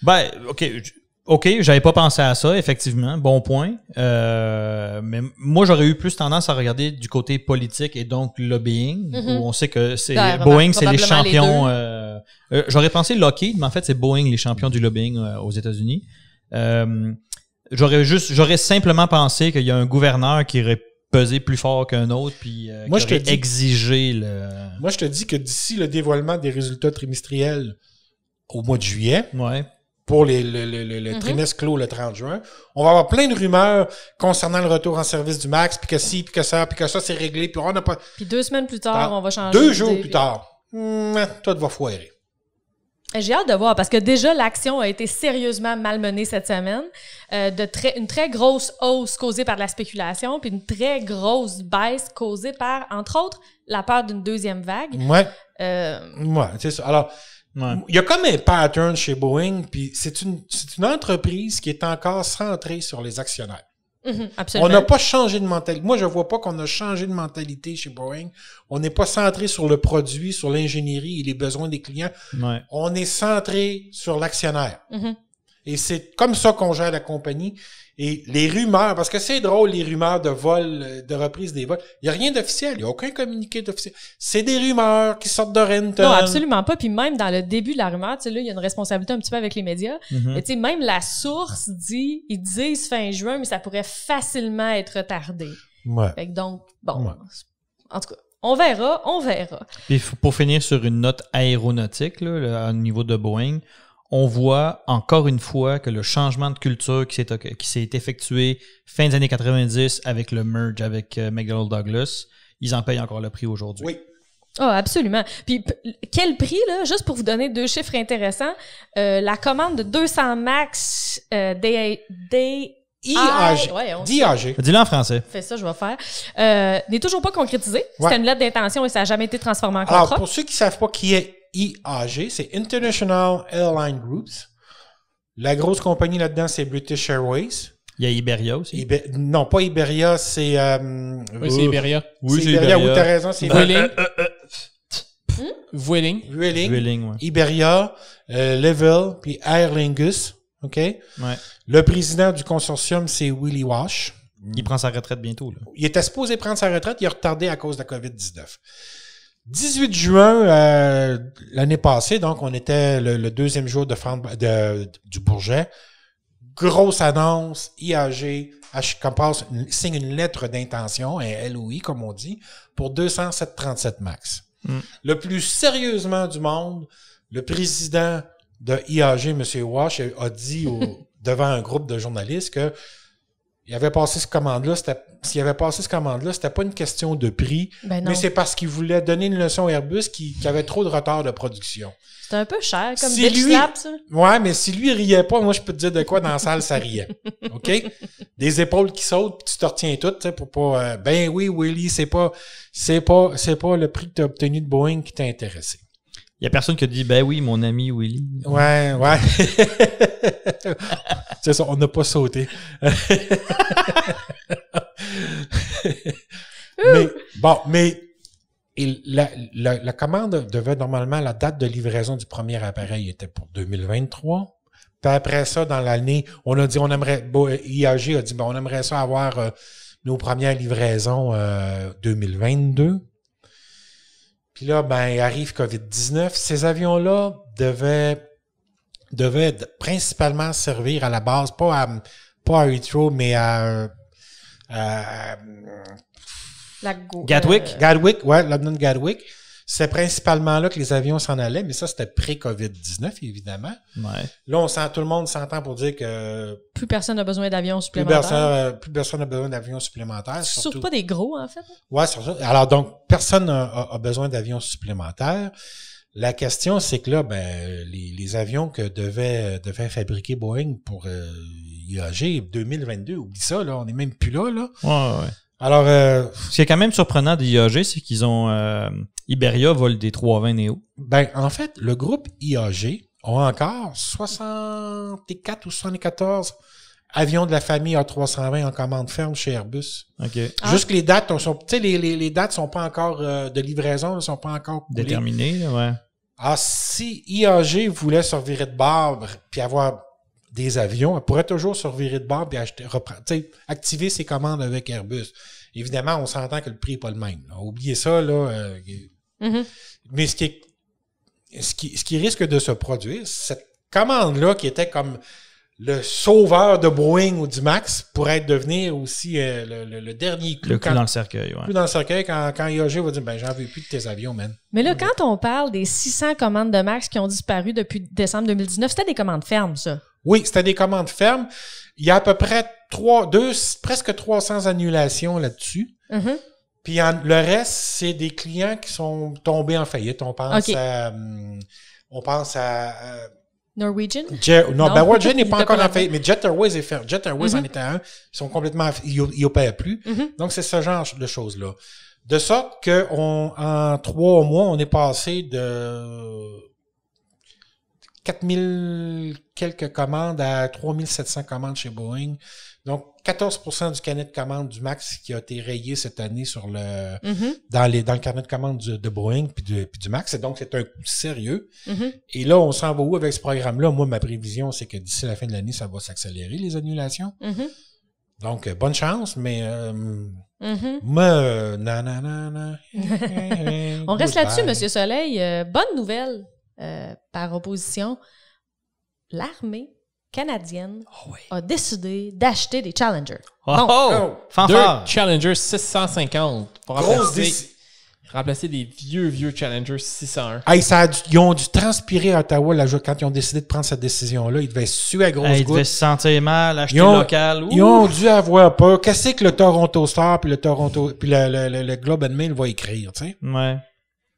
Ben, OK. OK, j'avais pas pensé à ça, effectivement. Bon point. Euh, mais moi, j'aurais eu plus tendance à regarder du côté politique et donc lobbying, mhm. où on sait que c'est ben, Boeing, c'est les champions. Euh, euh, j'aurais pensé Lockheed, mais en fait, c'est Boeing, les champions du lobbying aux États-Unis. j'aurais juste, j'aurais simplement pensé qu'il y a un gouverneur qui aurait pesé plus fort qu'un autre, puis qui aurait exigé le. Moi, je te dis que d'ici le dévoilement des résultats trimestriels au mois de juillet. Ouais pour le, mhm. trimestre clos le 30 juin. On va avoir plein de rumeurs concernant le retour en service du Max, puis que si, puis que ça, puis que ça, c'est réglé, puis on n'a pas... Puis deux semaines plus tard, on va changer. Deux jours plus tard, hmm, toi, tu vas foirer. Euh, j'ai hâte de voir parce que déjà l'action a été sérieusement malmenée cette semaine, euh, de très, une très grosse hausse causée par la spéculation, puis une très grosse baisse causée par, entre autres, la peur d'une deuxième vague. Ouais. Euh, ouais, c'est ça. Alors, il y a comme un pattern chez Boeing, puis c'est une, une, entreprise qui est encore centrée sur les actionnaires. Mhm, on n'a pas changé de mentalité. Moi, je ne vois pas qu'on a changé de mentalité chez Boeing. On n'est pas centré sur le produit, sur l'ingénierie et les besoins des clients. On est centré sur l'actionnaire. Mhm. Et c'est comme ça qu'on gère la compagnie. Et les rumeurs, parce que c'est drôle, les rumeurs de vol, de reprise des vols. Il n'y a rien d'officiel, il n'y a aucun communiqué d'officiel. C'est des rumeurs qui sortent de Renton. Non, absolument pas. Puis même dans le début de la rumeur, tu sais, là, il y a une responsabilité un petit peu avec les médias. Et mm-hmm. Mais tu sais, même la source dit, ils disent fin juin, mais ça pourrait facilement être retardé. Ouais. donc, bon. En tout cas, on verra, on verra. Puis pour finir sur une note aéronautique, là, au niveau de Boeing, on voit encore une fois que le changement de culture qui s'est effectué fin des années 90 avec le merge avec euh, McDonald Douglas, ils en payent encore le prix aujourd'hui. Oui. Ah, absolument. Puis quel prix, là, juste pour vous donner deux chiffres intéressants, euh, la commande de 200 max euh, des, DIAG. Dis-le en français. Fais ça, je vais faire. Euh, n'est toujours pas concrétisé. C'est une lettre d'intention et ça n'a jamais été transformé en contrat. Alors, pour ceux qui ne savent pas qui est IAG, c'est International Airline Groups. La grosse compagnie là-dedans, c'est British Airways. Il y a Iberia aussi. non, pas Iberia, c'est. Euh, oui, c'est Iberia. Oui, c'est Iberia. Iberia. Oui, t'as raison, c'est Iberia. Euh, euh, hmm? Vueling. Vueling. Iberia, Level, puis Aer Lingus. OK? Ouais. Le président du consortium, c'est Willy Wash. Il prend sa retraite bientôt. Il était supposé prendre sa retraite, il a retardé à cause de la COVID-19. 18 juin euh, l'année passée, donc on était le, deuxième jour de, du Bourget. Grosse annonce, IAG, H signe une lettre d'intention, un LOI comme on dit, pour 207,37 max. Hmm. Le plus sérieusement du monde, le président de IAG, M. Wash, a dit *laughs* devant un groupe de journalistes que il avait passé ce commande-là, s'il avait passé ce commande-là, c'était pas une question de prix, ben mais c'est parce qu'il voulait donner une leçon à Airbus qui, avait trop de retard de production. C'était un peu cher comme si lui, Ouais, mais si lui riait pas, moi je peux te dire de quoi dans la salle ça riait. *laughs* OK Des épaules qui sautent, tu te retiens tout, pour pas euh, ben oui Willy, c'est pas c'est pas c'est pas le prix que tu as obtenu de Boeing qui t'a intéressé. Il n'y a personne qui a dit Ben oui, mon ami Willy. Ouais, ouais. *laughs* c'est ça, on n'a pas sauté. mais, bon, mais la, commande devait normalement, la date de livraison du premier appareil était pour 2023. Puis après ça, dans l'année, on a dit, on aimerait, IAG a dit, bon, on aimerait ça avoir euh, nos premières livraisons 2022. Euh, Puis là, ben, arrive COVID-19. Ces avions-là devaient devait principalement servir à la base, pas à, pas Heathrow, mais à, euh, Gatwick. Euh, Gatwick, ouais, London Gatwick. C'est principalement là que les avions s'en allaient, mais ça, c'était pré-COVID-19, évidemment. Là, on sent, tout le monde s'entend pour dire que. Plus personne n'a besoin d'avions supplémentaires. Euh, plus personne, n'a besoin d'avions supplémentaires. Surtout, pas des gros, en fait. Hein? Ouais, surtout. Alors, donc, personne n'a besoin d'avions supplémentaires. La question, c'est que là, ben, les, avions que devait, fabriquer Boeing pour euh, IAG 2022, oublie ça, là, on n'est même plus là. là. Ouais, ouais. Alors, euh, ce qui est quand même surprenant de IAG, c'est qu'ils ont euh, Iberia vole des 320 Neo. Ben, en fait, le groupe IAG a encore 64 ou 74 avion de la famille A320 en commande ferme chez Airbus. OK. Juste que ah. les dates, on sont, les, les, les dates sont pas encore euh, de livraison, ne sont pas encore déterminées. Ouais. Ah, si IAG voulait survirer de barbe puis avoir des avions, elle pourrait toujours survirer de barbe et acheter, reprendre, activer ses commandes avec Airbus. Évidemment, on s'entend que le prix n'est pas le même. Oubliez ça, là. Euh, mm-hmm. Mais ce qui, ce qui risque de se produire, cette commande-là qui était comme le sauveur de Boeing ou du Max pourrait devenir aussi euh, le, dernier coup Le dans le cercueil, ouais. Le dans le cercueil, quand, quand va dire, ben, j'en veux plus de tes avions, man. Mais là, quand on parle des 600 commandes de Max qui ont disparu depuis décembre 2019, c'était des commandes fermes, ça? Oui, c'était des commandes fermes. Il y a à peu près trois, deux, presque 300 annulations là-dessus. Mm-hmm. Puis le reste, c'est des clients qui sont tombés en faillite. On pense hum, on pense à euh, Norwegian? non, Norwegian ben n'est pas encore en faillite, mais Jet Airways est fermé. Jet en mhm. était un. Ils sont complètement, ils n'opèrent plus. Mhm. Donc, c'est ce genre de choses-là. De sorte que en trois mois, on est passé de 4000 quelques commandes à 3700 commandes chez Boeing. Donc, 14 du carnet de commande du Max qui a été rayé cette année sur le, mm-hmm. dans, les, dans le carnet de commande de Boeing puis, de, du Max. donc, c'est un coup sérieux. Mm-hmm. Et là, on s'en va où avec ce programme-là? Moi, ma prévision, c'est que d'ici la fin de l'année, ça va s'accélérer, les annulations. Mm-hmm. Donc, euh, bonne chance, mais. Euh, moi, *laughs* on reste là-dessus, Monsieur Soleil. Euh, bonne nouvelle par opposition. L'armée canadienne ah a décidé d'acheter des Challengers. Oh, oh Challengers 650 pour remplacer, des vieux, vieux Challengers 601. ils ont dû transpirer à Ottawa quand ils ont décidé de prendre cette décision-là. Ils devaient suer à grosses Ils devaient se sentir mal, acheter local. Ils ont dû avoir peur. Qu'est-ce que le Toronto Star puis le Toronto puis le, Globe and Mail va écrire, tu Ouais.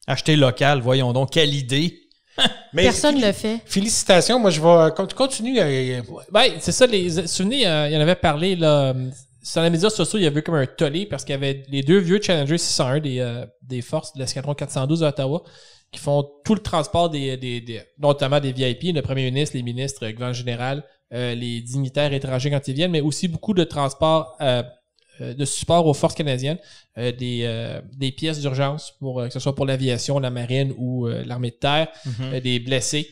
Acheter local, voyons donc, quelle idée! *laughs* Personne ne le fait. Félicitations. Moi, je vais euh, continues. Euh, euh, ouais, ben, c'est ça. Les, souvenez, il il en avait parlé là, sur les médias sociaux. Il y avait comme un tollé parce qu'il y avait les deux vieux Challenger 601 des, des forces de l'escadron 412 d'Ottawa Ottawa qui font tout le transport des, des, notamment des VIP, le premier ministre, les ministres, le grand général, les dignitaires étrangers quand ils viennent, mais aussi beaucoup de transport euh, de support aux forces canadiennes, euh, des, euh, des, pièces d'urgence, pour que ce soit pour l'aviation, la marine ou l'armée de terre, mhm. des blessés.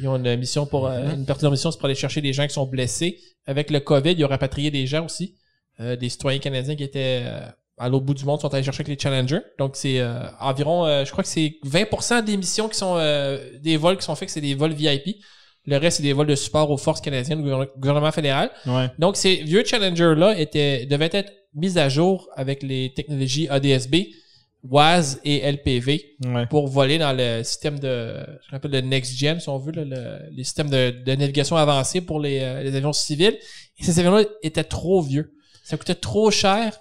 Ils ont une mission pour mhm. une partie de leur mission, c'est pour aller chercher des gens qui sont blessés. Avec le COVID, ils ont rapatrié des gens aussi, des citoyens canadiens qui étaient à l'autre bout du monde, sont allés chercher avec les Challenger. Donc c'est environ, je crois que c'est 20% des missions qui sont des vols qui sont faits, que c'est des vols VIP. Le reste, c'est des vols de support aux forces canadiennes, au gouvernement fédéral. Donc, ces vieux Challenger-là devaient être mis à jour avec les technologies ADSB, WAS et LPV pour voler dans le système de, je Next Gen, si on veut, le, les systèmes de, navigation avancée pour euh, les, avions civils. Et ces avions-là étaient trop vieux. Ça coûtait trop cher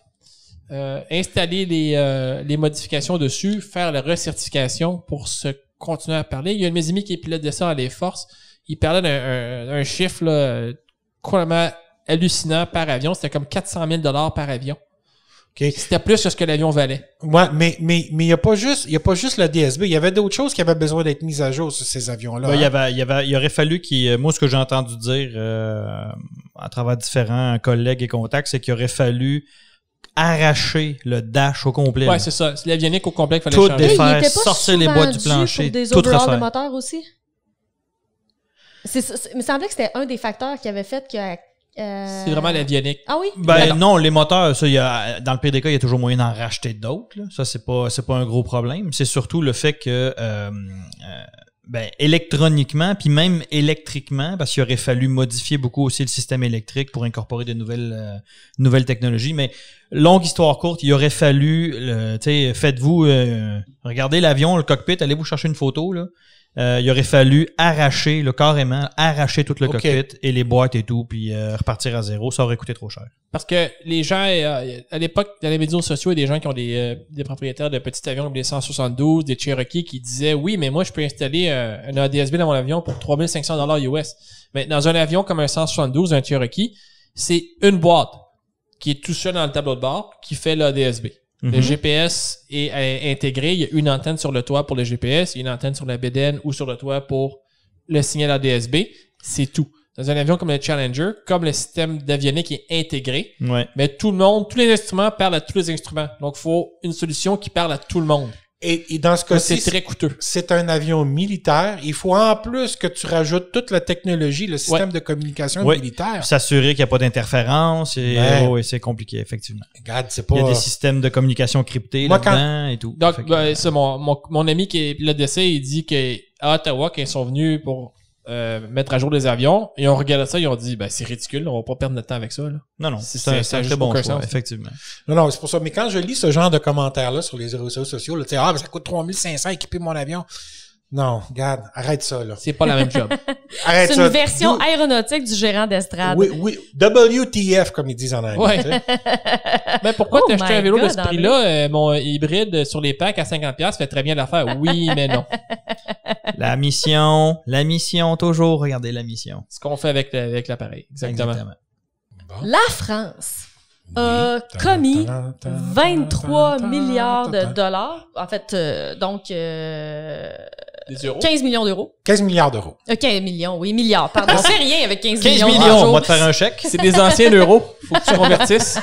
euh, installer euh, les, modifications dessus, faire la recertification pour se continuer à parler. Il y a un de mes amis qui est pilote de ça à les forces il parlait d'un un, chiffre là, complètement hallucinant par avion. C'était comme 400 000 par avion. C'était plus que ce que l'avion valait. Ouais, mais mais mais il n'y a pas juste le a pas juste DSB, il y avait d'autres choses qui avaient besoin d'être mises à jour sur ces avions là. Ben, il y avait il y avait il aurait fallu qu'il euh, moi ce que j'ai entendu dire euh, à travers différents collègues et contacts, c'est qu'il aurait fallu arracher le dash au complet. Ouais, c'est ça, l'avionique au complet qu'il fallait changer. sortir les boîtes du plancher, des tout refaire. de aussi il me semblait que c'était un des facteurs qui avait fait que. Euh, c'est vraiment l'avionique. Ah oui? Ben non, les moteurs, ça, dans le pire des il y a toujours moyen d'en racheter d'autres. Ça, c'est pas, c'est pas un gros problème. C'est surtout le fait que euh, euh, ben, électroniquement, puis même électriquement, parce qu'il aurait fallu modifier beaucoup aussi le système électrique pour incorporer de nouvelles, nouvelles technologies. Mais longue histoire courte, il aurait fallu, faites-vous, regardez l'avion, le cockpit, allez vous chercher une photo, là. Euh, il aurait fallu arracher, le carrément, arracher toute le cockpit et les boîtes et tout, puis euh, repartir à zéro. Ça aurait coûté trop cher. Parce que les gens, euh, à l'époque, dans les médias sociaux, il y a des gens qui ont des, propriétaires de petits avions comme des 172, des Cherokee, qui disaient Oui, mais moi, je peux installer un ADSB dans mon avion pour 3500 US. Mais dans un avion comme un 172, un Cherokee, c'est une boîte qui est tout seul dans le tableau de bord qui fait l'ADSB. Le mhm. GPS est, intégré. Il y a une antenne sur le toit pour le GPS, il y a une antenne sur la BDN ou sur le toit pour le signal ADSB. C'est tout. Dans un avion comme le Challenger, comme le système d'avionique est intégré, mais tout le monde, tous les instruments parlent à tous les instruments. Donc, il faut une solution qui parle à tout le monde. Et, dans ce cas c'est très coûteux. C'est un avion militaire. Il faut en plus que tu rajoutes toute la technologie, le système de communication militaire. S'assurer qu'il n'y a pas d'interférence. Et, c'est compliqué, effectivement. Regarde, c'est pas. Il y a des systèmes de communication cryptés là-dedans et tout. Donc, ben, euh, c'est mon, mon, ami qui est d'essai, il dit qu'à Ottawa, quand sont venus pour euh, mettre à jour des avions. Et on regarde ça, ils ont dit, ben, c'est ridicule, on va pas perdre notre temps avec ça. Là. Non, non, c'est un, très bon choix, effectivement. Non, non, c'est pour ça. Mais quand je lis ce genre de commentaires-là sur les réseaux sociaux, là, ah, ben, ça coûte 3500 équiper mon avion. Non, regarde, arrête ça, là. C'est pas la même job. *laughs* arrête C'est une version aéronautique du gérant d'estrade. Oui, oui. WTF, comme ils disent en anglais. *laughs* Mais pourquoi oh t'as acheté un vélo de ce prix-là? Euh, mon euh, hybride sur les packs à 50$ fait très bien l'affaire. Oui, mais non. *laughs* La mission, la mission, toujours Regardez la mission. Ce qu'on fait avec, avec l'appareil. Exactement. La France a commis 23 milliards de dollars. En fait, euh, donc, 15 millions d'euros. 15 milliards d'euros. 15 euh, millions, oui, milliards, pardon. On fait rien avec 15, millions. 15 millions, on va te faire un chèque. C'est des anciens euros. Faut que tu convertisses.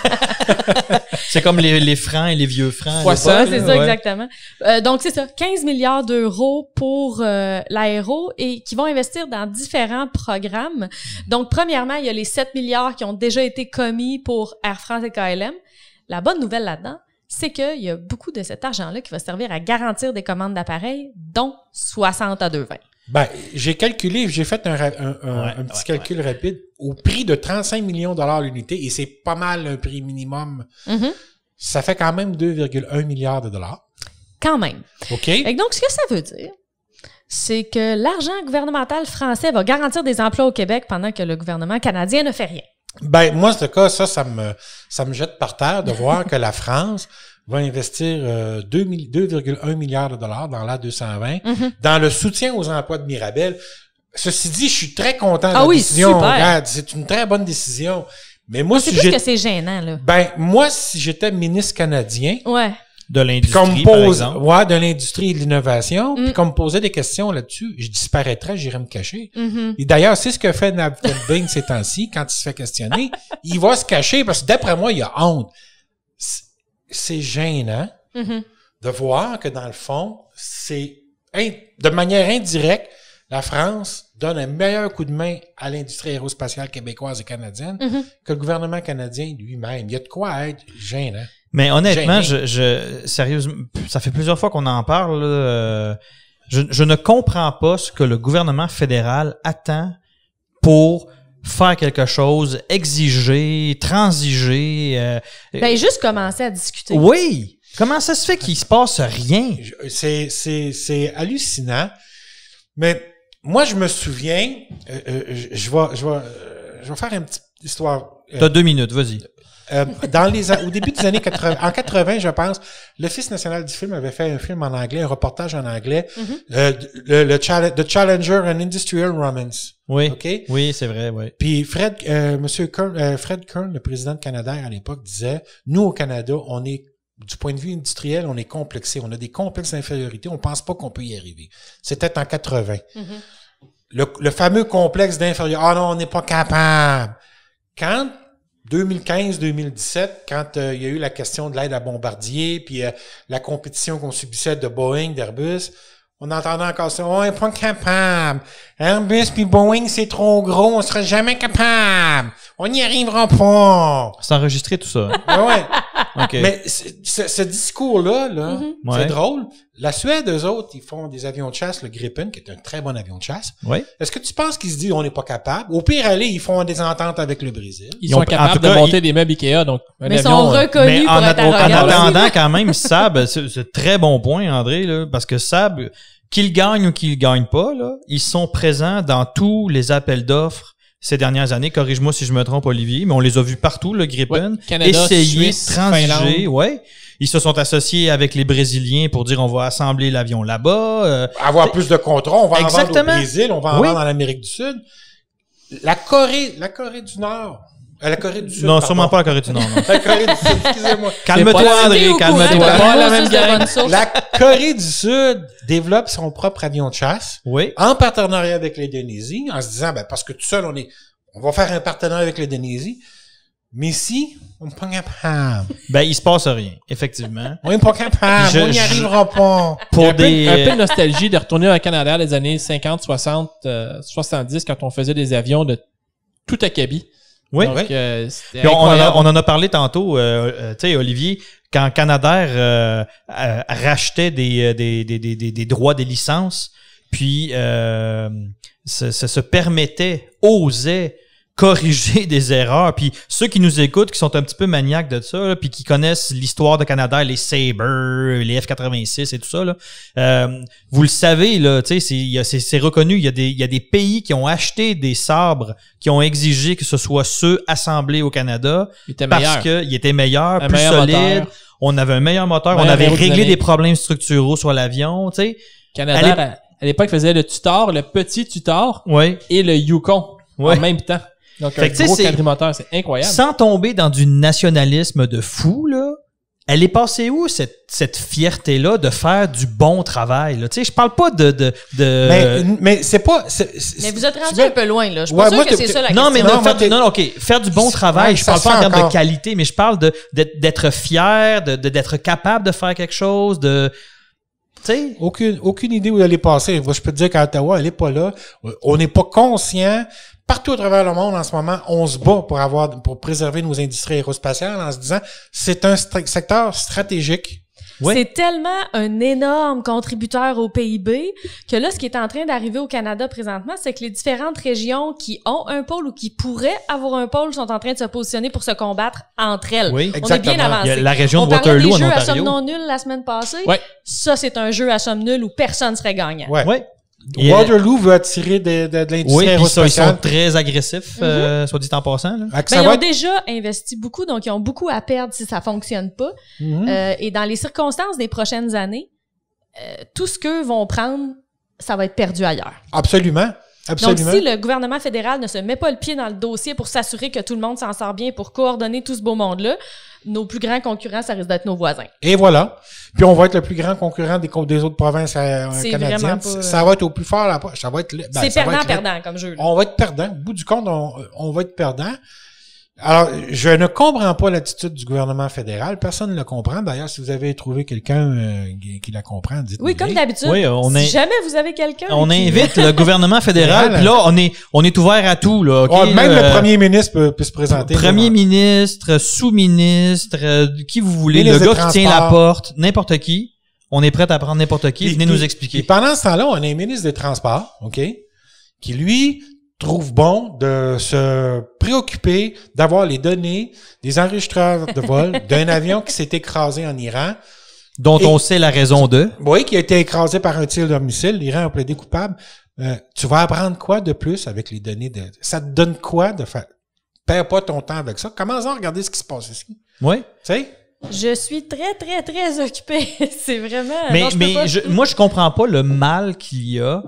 *laughs* c'est comme les, les, francs et les vieux francs. ça, c'est ça, exactement. Euh, donc, c'est ça. 15 milliards d'euros pour euh, l'aéro et qui vont investir dans différents programmes. Donc, premièrement, il y a les 7 milliards qui ont déjà été commis pour Air France et KLM. La bonne nouvelle là-dedans, c'est qu'il y a beaucoup de cet argent-là qui va servir à garantir des commandes d'appareils, dont 60 à 2,20. Ben, j'ai calculé, j'ai fait un, petit calcul rapide au prix de 35 millions de dollars l'unité, et c'est pas mal un prix minimum. Mm-hmm. Ça fait quand même 2,1 milliards de dollars. Quand même. OK. Et donc, ce que ça veut dire, c'est que l'argent gouvernemental français va garantir des emplois au Québec pendant que le gouvernement canadien ne fait rien. Ben, moi, ce cas, ça, ça me, ça me jette par terre de voir *laughs* que la France va investir 2,1 euh, milliards de dollars dans l'A220, mhm. dans le soutien aux emplois de Mirabel. Ceci dit, je suis très content de ah la oui, décision. C'est une très bonne décision. Mais moi, si plus que c'est gênant, là. Ben, moi, si j'étais ministre canadien, ouais de l'industrie, de l'industrie et de l'innovation. Puis qu'on mm. me des questions là-dessus, je disparaîtrais, j'irais me cacher. Mm-hmm. Et d'ailleurs, c'est ce que fait Nabil Bing ces temps-ci, quand il se fait questionner. *laughs* il va se cacher parce que d'après moi, il a honte. C'est gênant mm-hmm. de voir que dans le fond, c'est de manière indirecte, la France donne un meilleur coup de main à l'industrie aérospatiale québécoise et canadienne mm-hmm. que le gouvernement canadien lui-même. Il y a de quoi être gênant. Mais honnêtement, je, je, sérieusement, ça fait plusieurs fois qu'on en parle. Euh, je, ne comprends pas ce que le gouvernement fédéral attend pour faire quelque chose, exiger, transiger. Euh, ben, juste commencer à discuter. Oui! Comment ça se fait qu'il se passe rien? C'est hallucinant. Mais moi, je me souviens, euh, euh, je, vais, je, vais, je vais faire une petite histoire. T'as deux minutes, vas-y. Euh, dans les, au début des années 80, en 80, je pense, l'Office national du film avait fait un film en anglais, un reportage en anglais, mm-hmm. euh, le, le The Challenger and Industrial Romance. Oui. Oui, c'est vrai, oui. Puis Fred, euh, Monsieur Kern, Fred Kern, le président de Canada à l'époque, disait, nous au Canada, on est du point de vue industriel, on est complexé, on a des complexes d'infériorité, on pense pas qu'on peut y arriver. C'était en 80. Mm-hmm. le, fameux complexe d'infériorité, ah non, on n'est pas capable. Quand 2015-2017, quand euh, il y a eu la question de l'aide à Bombardier, puis euh, la compétition qu'on subissait de Boeing, d'Airbus, on entendait encore ça. On n'est pas capable. Airbus puis Boeing, c'est trop gros. On sera jamais capable. On n'y arrivera pas. C'est enregistré tout ça. Hein. ouais. Mais ce discours-là, là, mhm. c'est drôle. La Suède, eux autres, ils font des avions de chasse, le Gripen, qui est un très bon avion de chasse. Est-ce que tu penses qu'ils se disent on n'est pas capable? Au pire, allez, ils font des ententes avec le Brésil. Ils, sont capables de monter des meubles Ikea, donc Mais ils sont euh, reconnus mais en, attendant, *laughs* quand même, Sab, c'est très bon point, André, là, parce que Sab, qu'ils gagnent ou qu'ils gagnent pas, ils sont présents dans tous les appels d'offres ces dernières années. Corrige-moi si je me trompe, Olivier, mais on les a vus partout, le Gripen. essayer, ouais. Ils se sont associés avec les Brésiliens pour dire on va assembler l'avion là-bas. Euh, avoir plus de contrôle on va en vendre au Brésil, on va en vendre en Amérique du Sud. La Corée, la Corée du Nord, la Corée du Sud. Non, sûrement pas la Corée du Nord. *laughs* la Corée du Sud, excusez-moi. *laughs* Calme-toi, André, calme-toi. Pas la même gang. La Corée du Sud développe son propre avion de chasse. Oui. En partenariat avec l'Indonésie, en se disant, ben, parce que tout seul, on est, on va faire un partenariat avec l'Indonésie. Mais si, on n'est pas capable. Ben, il se passe rien, effectivement. on n'est pas capable. on n'y arrivera pas. Pour un, des... peu, un peu de nostalgie de retourner au Canada les années 50, 60, 70, quand on faisait des avions de tout Akabi. Oui. Euh, on, en a, parlé tantôt. Euh, euh, tu sais, Olivier, quand Canadair rachetait des, des, droits, des licences, puis ça se, permettait, osait corriger *laughs* des erreurs. Puis ceux qui nous écoutent, qui sont un petit peu maniaques de ça, puis qui connaissent l'histoire de Canada, les Sabres, les F-86 et tout ça, là, euh, vous le savez, là, c'est reconnu, il y, a des, il y a des pays qui ont acheté des sabres, qui ont exigé que ce soit ceux assemblés au Canada, parce qu'ils étaient meilleurs, plus solides, on avait un meilleur moteur, on avait réglé des problèmes structuraux sur l'avion, tu Canada, à l'époque, faisait le Tutor, le petit Tutor et le Yukon en même temps. Donc, un c'est incroyable. Sans tomber dans du nationalisme de fou, là, elle est passée où, cette, cette fierté-là de faire du bon travail? Là? Tu sais, je parle pas de... de, de... Mais, c'est pas... mais vous êtes rendu un peu loin, là. Je pas pense que c'est ça la non, question. Mais non, non, faire, OK. Faire du bon travail, je je parle pas en termes de qualité, mais je parle d'être fier, d'être de, capable de faire quelque chose, de... Aucune, aucune idée où elle est passée. Je peux te dire qu'à Ottawa, elle n'est pas là. On n'est pas conscient Partout au travers le monde, en ce moment, on se bat pour avoir, pour préserver nos industries aérospatiales en se disant, c'est un secteur stratégique. C'est tellement un énorme contributeur au PIB que là, ce qui est en train d'arriver au Canada présentement, c'est que les différentes régions qui ont un pôle ou qui pourraient avoir un pôle sont en train de se positionner pour se combattre entre elles. Oui, On est bien avancé. la région de Waterloo des jeux à somme non nulle la semaine passée. Oui. Ça, c'est un jeu à somme nulle où personne serait gagnant. Oui. ouais. Waterloo veut attirer de, de, l'industrie oui, ils sont très agressifs, mhm. euh, soit dit en passant. Ben, ils ont déjà investi beaucoup, donc ils ont beaucoup à perdre si ça fonctionne pas. Mhm. Euh, et dans les circonstances des prochaines années, euh, tout ce qu'eux vont prendre, ça va être perdu ailleurs. Absolument. Donc, si le gouvernement fédéral ne se met pas le pied dans le dossier pour s'assurer que tout le monde s'en sort bien, pour coordonner tout ce beau monde-là, nos plus grands concurrents, ça risque d'être nos voisins. Et voilà. Puis on va être le plus grand concurrent des, autres provinces euh, canadiennes. Ça va être au plus fort. Ça va être. Ben, c'est perdant-perdant comme jeu. Là. On va être perdant. Au bout du compte, on va être perdant. Alors, je ne comprends pas l'attitude du gouvernement fédéral. Personne ne le comprend. D'ailleurs, si vous avez trouvé quelqu'un euh, qui la comprend, dites le Oui, comme d'habitude. on jamais vous avez quelqu'un. On invite le gouvernement *laughs* fédéral. Puis là, on est, on est ouvert à tout. Là, même le, euh, premier ministre peut, se présenter. Premier ministre, sous-ministre, euh, qui vous voulez, le gars qui tient la porte, n'importe qui. On est prêt à prendre n'importe qui. Venez nous expliquer. pendant ce temps-là, on a un ministre des Transports, OK? qui lui trouve bon de se préoccuper d'avoir les données des enregistreurs de vol *laughs* d'un avion qui s'est écrasé en Iran. Dont on sait la raison d'eux. Oui, qui a été écrasé par un tir de missile. L'Iran a plaidé coupable. Euh, tu vas apprendre quoi de plus avec les données de. Ça te donne quoi de faire? Perds pas ton temps avec ça. Commence à regarder ce qui se passe ici. Oui. Tu sais? Je suis très, très, très occupée. *laughs* C'est vraiment. Mais, je mais moi, je comprends pas le mal qu'il y a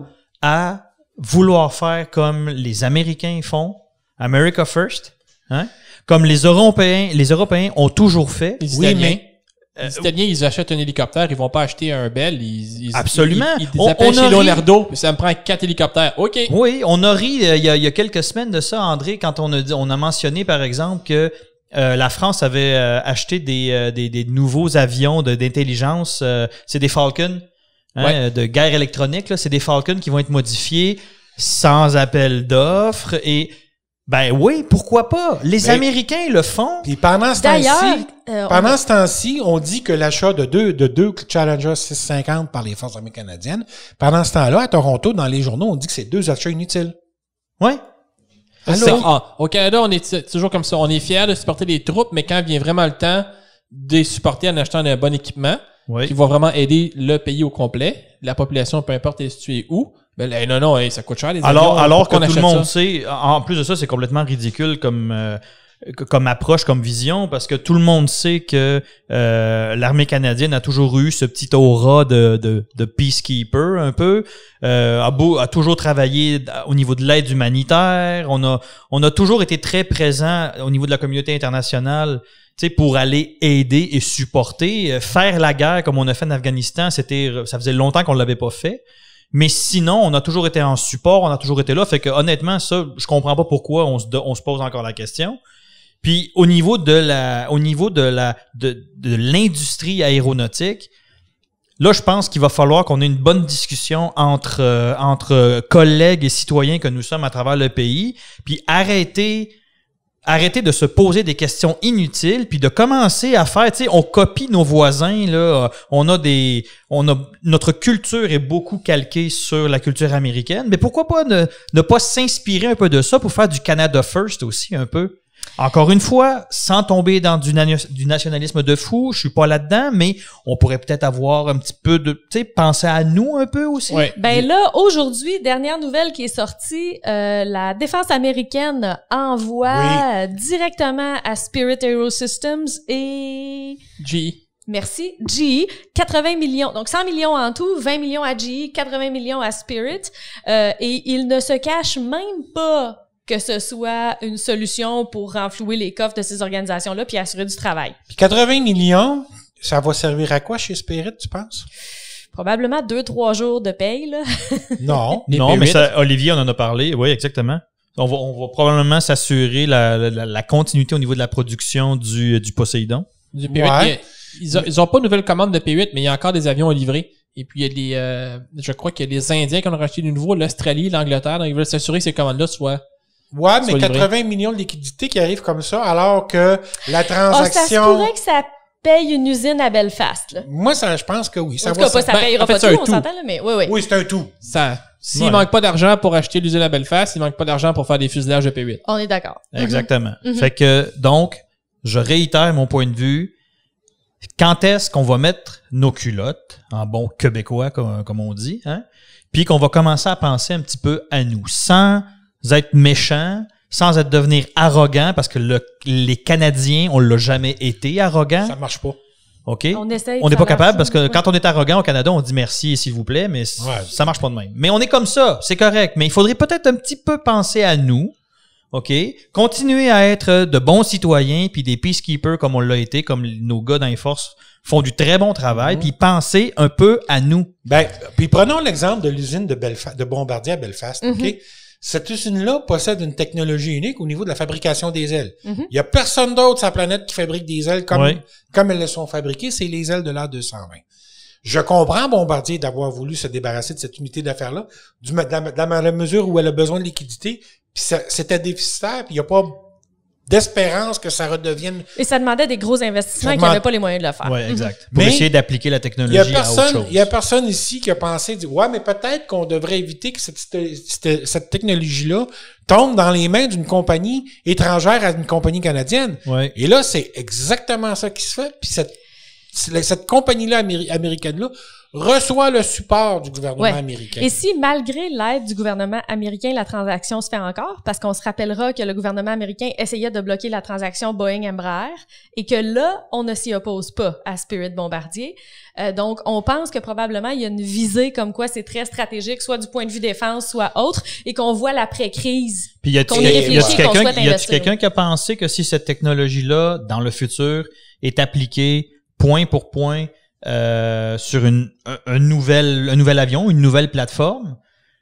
à vouloir faire comme les Américains font, America First, hein? comme les Européens, les Européens ont toujours fait. Les oui, mais euh, Italiens, ils achètent un hélicoptère, ils vont pas acheter un bel. Ils, ils Absolument. Ils, ils, appellent on, chez ça me prend quatre hélicoptères. OK. Oui, on a ri euh, il y a, il y a quelques semaines de ça, André, quand on a, dit, on a mentionné, par exemple, que euh, la France avait acheté des, des, nouveaux avions d'intelligence. c'est des Falcons Hein, de guerre électronique. C'est des Falcons qui vont être modifiés sans appel d'offres et ben oui, pourquoi pas? Les ben, Américains le font. Puis pendant ce temps-ci, euh, pendant on... ce temps-ci, on dit que l'achat de deux, de deux Challenger 650 par les Forces armées canadiennes, pendant ce temps-là, à Toronto, dans les journaux, on dit que c'est deux achats inutiles. Ouais. Ah, au Canada, on est toujours comme ça. On est fiers de supporter les troupes, mais quand vient vraiment le temps de les supporter en achetant un bon équipement, oui. qui vont vraiment aider le pays au complet, la population, peu importe est où. Ben, non, non, ça coûte cher les Alors, avions, alors que tout le monde sait, en plus de ça, c'est complètement ridicule comme. Euh, comme approche, comme vision, parce que tout le monde sait que euh, l'armée canadienne a toujours eu ce petit aura de, de, de peacekeeper un peu, euh, a, a toujours travaillé au niveau de l'aide humanitaire, on a, on a toujours été très présent au niveau de la communauté internationale pour aller aider et supporter. Euh, faire la guerre comme on a fait en Afghanistan, c'était, ça faisait longtemps qu'on ne l'avait pas fait. Mais sinon, on a toujours été en support, on a toujours été là. Fait que honnêtement, ça, je comprends pas pourquoi on se, pose encore la question. Puis au niveau de la, au niveau de la, de, de l'industrie aéronautique, là, je pense qu'il va falloir qu'on ait une bonne discussion entre, euh, entre collègues et citoyens que nous sommes à travers le pays, puis arrêter arrêter de se poser des questions inutiles, puis de commencer à faire, tu sais, on copie nos voisins, là, on a des, on a, notre culture est beaucoup calquée sur la culture américaine, mais pourquoi pas ne, ne pas s'inspirer un peu de ça pour faire du Canada First aussi, un peu? Encore une fois, sans tomber dans du, nationalisme de fou, je suis pas là-dedans, mais on pourrait peut-être avoir un petit peu de, tu sais, penser à nous un peu aussi. Ben là, aujourd'hui, dernière nouvelle qui est sortie, euh, la défense américaine envoie directement à Spirit Aerosystems et... G. Merci. GE, 80 millions. Donc 100 millions en tout, 20 millions à GE, 80 millions à Spirit. Euh, et il ne se cache même pas que ce soit une solution pour renflouer les coffres de ces organisations-là puis assurer du travail. Puis 80 millions, ça va servir à quoi chez Spirit, tu penses? Probablement deux, trois jours de paye, là. *laughs* non, non, mais ça, Olivier, on en a parlé. Oui, exactement. On va, on va probablement s'assurer la, continuité au niveau de la production du, du Poseidon. Du P8, Ils n'ont pas de nouvelles commandes de P8, mais il y a encore des avions à livrer. Et puis, il y a des, euh, je crois qu'il y a les Indiens qui ont racheté de nouveau, l'Australie, l'Angleterre. Donc, ils veulent s'assurer que ces commandes-là soient Ouais, mais 80 millions de liquidités qui arrivent comme ça, alors que la transaction. Oh, ça se pourrait que ça paye une usine à Belfast. Là. Moi, ça, je pense que oui. Ça en tout cas, ça ne ben, payera pas tout, on s'entend, mais oui, oui. Oui, c'est un tout. S'il ne manque pas d'argent pour acheter l'usine à Belfast, il manque pas d'argent pour faire des fuselages de P8. On est d'accord. Mhm. Exactement. Mhm. Fait que, donc, je réitère mon point de vue. Quand est-ce qu'on va mettre nos culottes, en bon québécois, comme, on dit, hein? puis qu'on va commencer à penser un petit peu à nous, sans être méchant sans être devenir arrogant parce que les Canadiens, on l'a jamais été arrogant. Ça marche pas. OK? On n'est pas capable parce que quand on est arrogant au Canada, on dit merci, s'il vous plaît, mais ça ça marche pas de même. Mais on est comme ça, c'est correct. Mais il faudrait peut-être un petit peu penser à nous. OK? Continuer à être de bons citoyens puis des peacekeepers comme on l'a été, comme nos gars dans les forces font du très bon travail, mhm. puis penser un peu à nous. Ben, puis prenons l'exemple de l'usine de, de Bombardier à Belfast. Mhm. OK? Cette usine-là possède une technologie unique au niveau de la fabrication des ailes. Mhm. Il n'y a personne d'autre sur la planète qui fabrique des ailes comme, comme elles le sont fabriquées, c'est les ailes de l'A220. Je comprends Bombardier d'avoir voulu se débarrasser de cette unité d'affaires-là, dans la mesure où elle a besoin de liquidité, puis c'était déficitaire, puis il n'y a pas d'espérance que ça redevienne. Et ça demandait des gros investissements qui n'avaient pas les moyens de le faire. Oui, exact. Mhm. Pour mais essayer d'appliquer la technologie à autre chose. Il n'y a personne ici qui a pensé, du ouais, mais peut-être qu'on devrait éviter que cette, technologie-là tombe dans les mains d'une compagnie étrangère à une compagnie canadienne. Ouais. Et là, c'est exactement ça qui se fait. Puis cette cette compagnie-là américaine-là reçoit le support du gouvernement américain. Et si, malgré l'aide du gouvernement américain, la transaction se fait encore, parce qu'on se rappellera que le gouvernement américain essayait de bloquer la transaction Boeing-Embraer et que là, on ne s'y oppose pas à Spirit Bombardier. Euh, donc, on pense que probablement il y a une visée comme quoi c'est très stratégique, soit du point de vue défense, soit autre, et qu'on voit l'après-crise. Puis y a il quelqu'un qui a pensé que si cette technologie-là, dans le futur, est appliquée point pour point euh, sur une, un, nouvel, un nouvel avion, une nouvelle plateforme.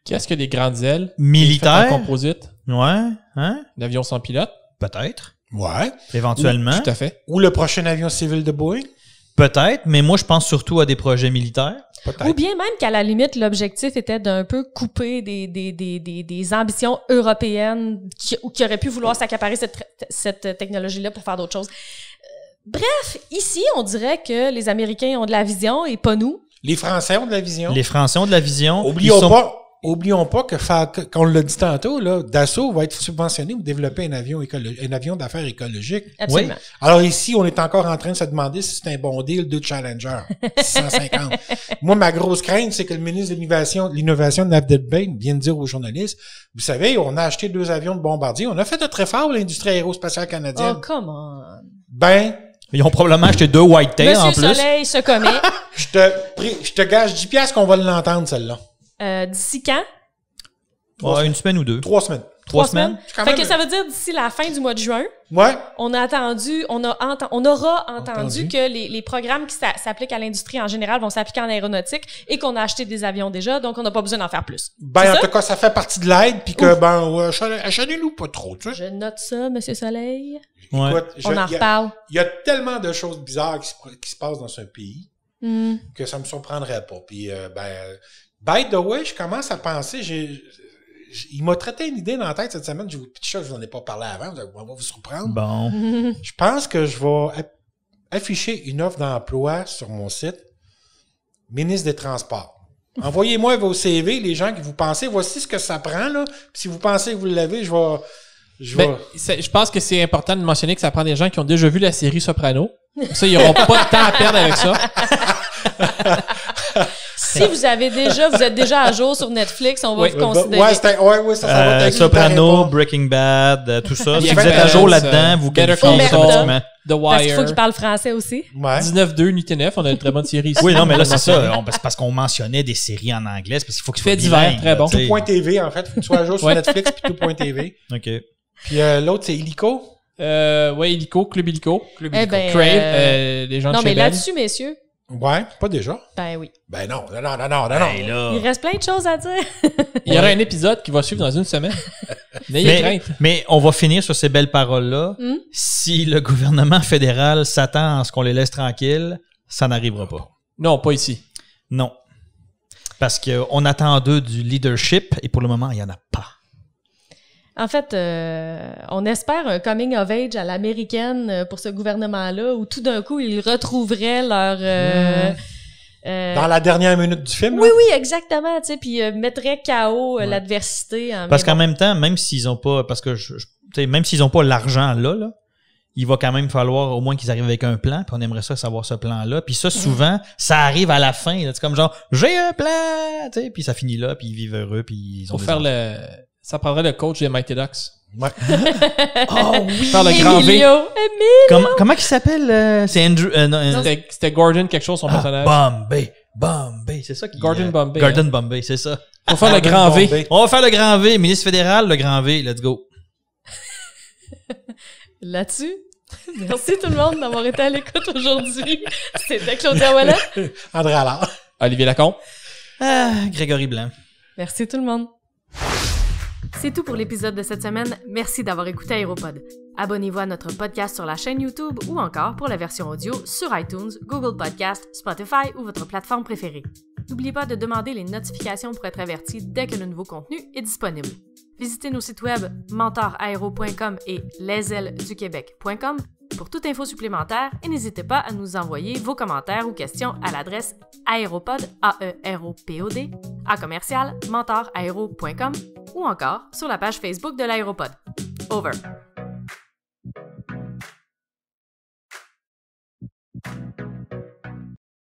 Qu'est-ce que des grandes ailes militaires composite Ouais, hein L'avion sans pilote Peut-être. Ouais. Éventuellement. Ou, tout à fait. Ou le prochain avion civil de Boeing Peut-être, mais moi je pense surtout à des projets militaires. Ou bien même qu'à la limite, l'objectif était d'un peu couper des, des, des, des, des ambitions européennes qui, qui auraient pu vouloir s'accaparer cette, cette technologie-là pour faire d'autres choses. Bref, ici, on dirait que les Américains ont de la vision et pas nous. Les Français ont de la vision. Les Français ont de la vision. Oublions pas. Oublions pas que, qu'on l'a dit tantôt, là, Dassault va être subventionné pour développer un avion, d'affaires écologique. Absolument. Alors ici, on est encore en train de se demander si c'est un bon deal de Challenger 650. *laughs* Moi, ma grosse crainte, c'est que le ministre de l'Innovation, l'innovation de Bain vient de dire aux journalistes, vous savez, on a acheté deux avions de bombardier, on a fait de très fort l'industrie aérospatiale canadienne. Oh, come on. Ben, ils ont probablement acheté deux White Tails en plus. Monsieur Soleil se commet. *laughs* je, te gâche gage 10 piastres qu'on va l'entendre, celle-là. Euh, d'ici quand? une semaine ou deux. Trois semaines. Trois, semaines. Fait que ça veut dire d'ici la fin du mois de juin, ouais. on a attendu, on, a on aura entendu, que les, programmes qui s'appliquent à l'industrie en général vont s'appliquer en aéronautique et qu'on a acheté des avions déjà, donc on n'a pas besoin d'en faire plus. Ben, en tout cas, ça fait partie de l'aide, puis que, ben, ouais, nous pas trop, tu sais. Je note ça, Monsieur Soleil. je, on en reparle. Il y a tellement de choses bizarres qui se, qui passent dans ce pays hmm. que ça me surprendrait pas. Puis, euh, ben, by the way, je commence à penser, j'ai il m'a traité une idée dans la tête cette semaine. Je vous je vous en ai pas parlé avant. On va vous surprendre. Bon. je pense que je vais afficher une offre d'emploi sur mon site, ministre des Transports. Envoyez-moi vos CV, les gens qui vous pensez. Voici ce que ça prend. Là. si vous pensez que vous l'avez, je vais. Je, ben, je pense que c'est important de mentionner que ça prend des gens qui ont déjà vu la série Soprano. Ça, ils n'auront pas de temps à perdre avec ça. *laughs* si vous avez déjà, vous êtes déjà à jour sur Netflix, on va vous considérer. Ouais, ouais, ça, euh, Soprano, Breaking Bad, euh, tout ça. *laughs* si vous êtes à jour là-dedans, vous qualifiez ça. The Wire. Parce faut qu'il parle français aussi. Ouais. 19-2, Unité 9, on a une très bonne série ici. Oui, non, mais là, c'est ça. C'est parce qu'on mentionnait des séries en anglais, parce qu'il faut que tu divers, très bon. Tout.tv, en fait. Il Faut que tu sois à jour sur Netflix, puis tout.tv. OK. Puis euh, l'autre, c'est Illico. Euh, ouais, Illico, Club Illico. Club eh ben, Crave, les gens non, de Non, mais ben. là-dessus, messieurs, Ouais, pas déjà. Ben oui. Ben non, non, non, non, non, non. Ben il reste plein de choses à dire. Il y aura un épisode qui va suivre dans une semaine. *laughs* mais, mais, on va finir sur ces belles paroles-là. Hmm? Si le gouvernement fédéral s'attend à ce qu'on les laisse tranquilles, ça n'arrivera pas. Non, pas ici. Non. Parce qu'on attend d'eux du leadership et pour le moment, il n'y en a pas. En fait, euh, on espère un coming of age à l'américaine euh, pour ce gouvernement-là, où tout d'un coup, ils retrouveraient leur... Euh, hmm. Dans la dernière minute du film. Oui, oui, exactement. Tu sais, puis mettraient KO l'adversité. Parce qu'en même temps, même s'ils ont pas, parce que je, même s'ils ont pas l'argent là, il va quand même falloir au moins qu'ils arrivent avec un plan, puis on aimerait ça savoir ce plan-là. Puis ça, souvent, ça arrive à la fin. C'est comme genre, j'ai un plan, tu sais, puis ça finit là, puis ils vivent heureux, puis ils ont Pour faire le ça prendrait le coach des Mighty Ducks. Ouais. *laughs* oh oui! le grand V. Emilio. Comment, comment il s'appelle? Euh? c'est Andrew... Euh, euh, c'était Gordon quelque chose, son ah, personnage. Bombay. Bombay, c'est ça qui... Gordon Bombay, Gordon hein. Bombay, c'est ça. va faire le grand V. On va faire le grand V. Ministre fédéral, le grand V. Let's go. *laughs* Là-dessus, merci tout le monde d'avoir été à l'écoute aujourd'hui. C'était Claudia Wallet. *laughs* André Allard. Olivier Lacombe. Ah, Grégory Blanc. Merci tout le monde. C'est tout pour l'épisode de cette semaine. Merci d'avoir écouté Aeropod. Abonnez-vous à notre podcast sur la chaîne YouTube ou encore pour la version audio sur iTunes, Google Podcast, Spotify ou votre plateforme préférée. N'oubliez pas de demander les notifications pour être averti dès que le nouveau contenu est disponible. Visitez nos sites web mentoraero.com et lesailesduquebec.com pour toute info supplémentaire et n'hésitez pas à nous envoyer vos commentaires ou questions à l'adresse aéropod, a, -E -R -O -P -O -D, à commercial mentoraero.com ou encore sur la page Facebook de l'aéropod. Over.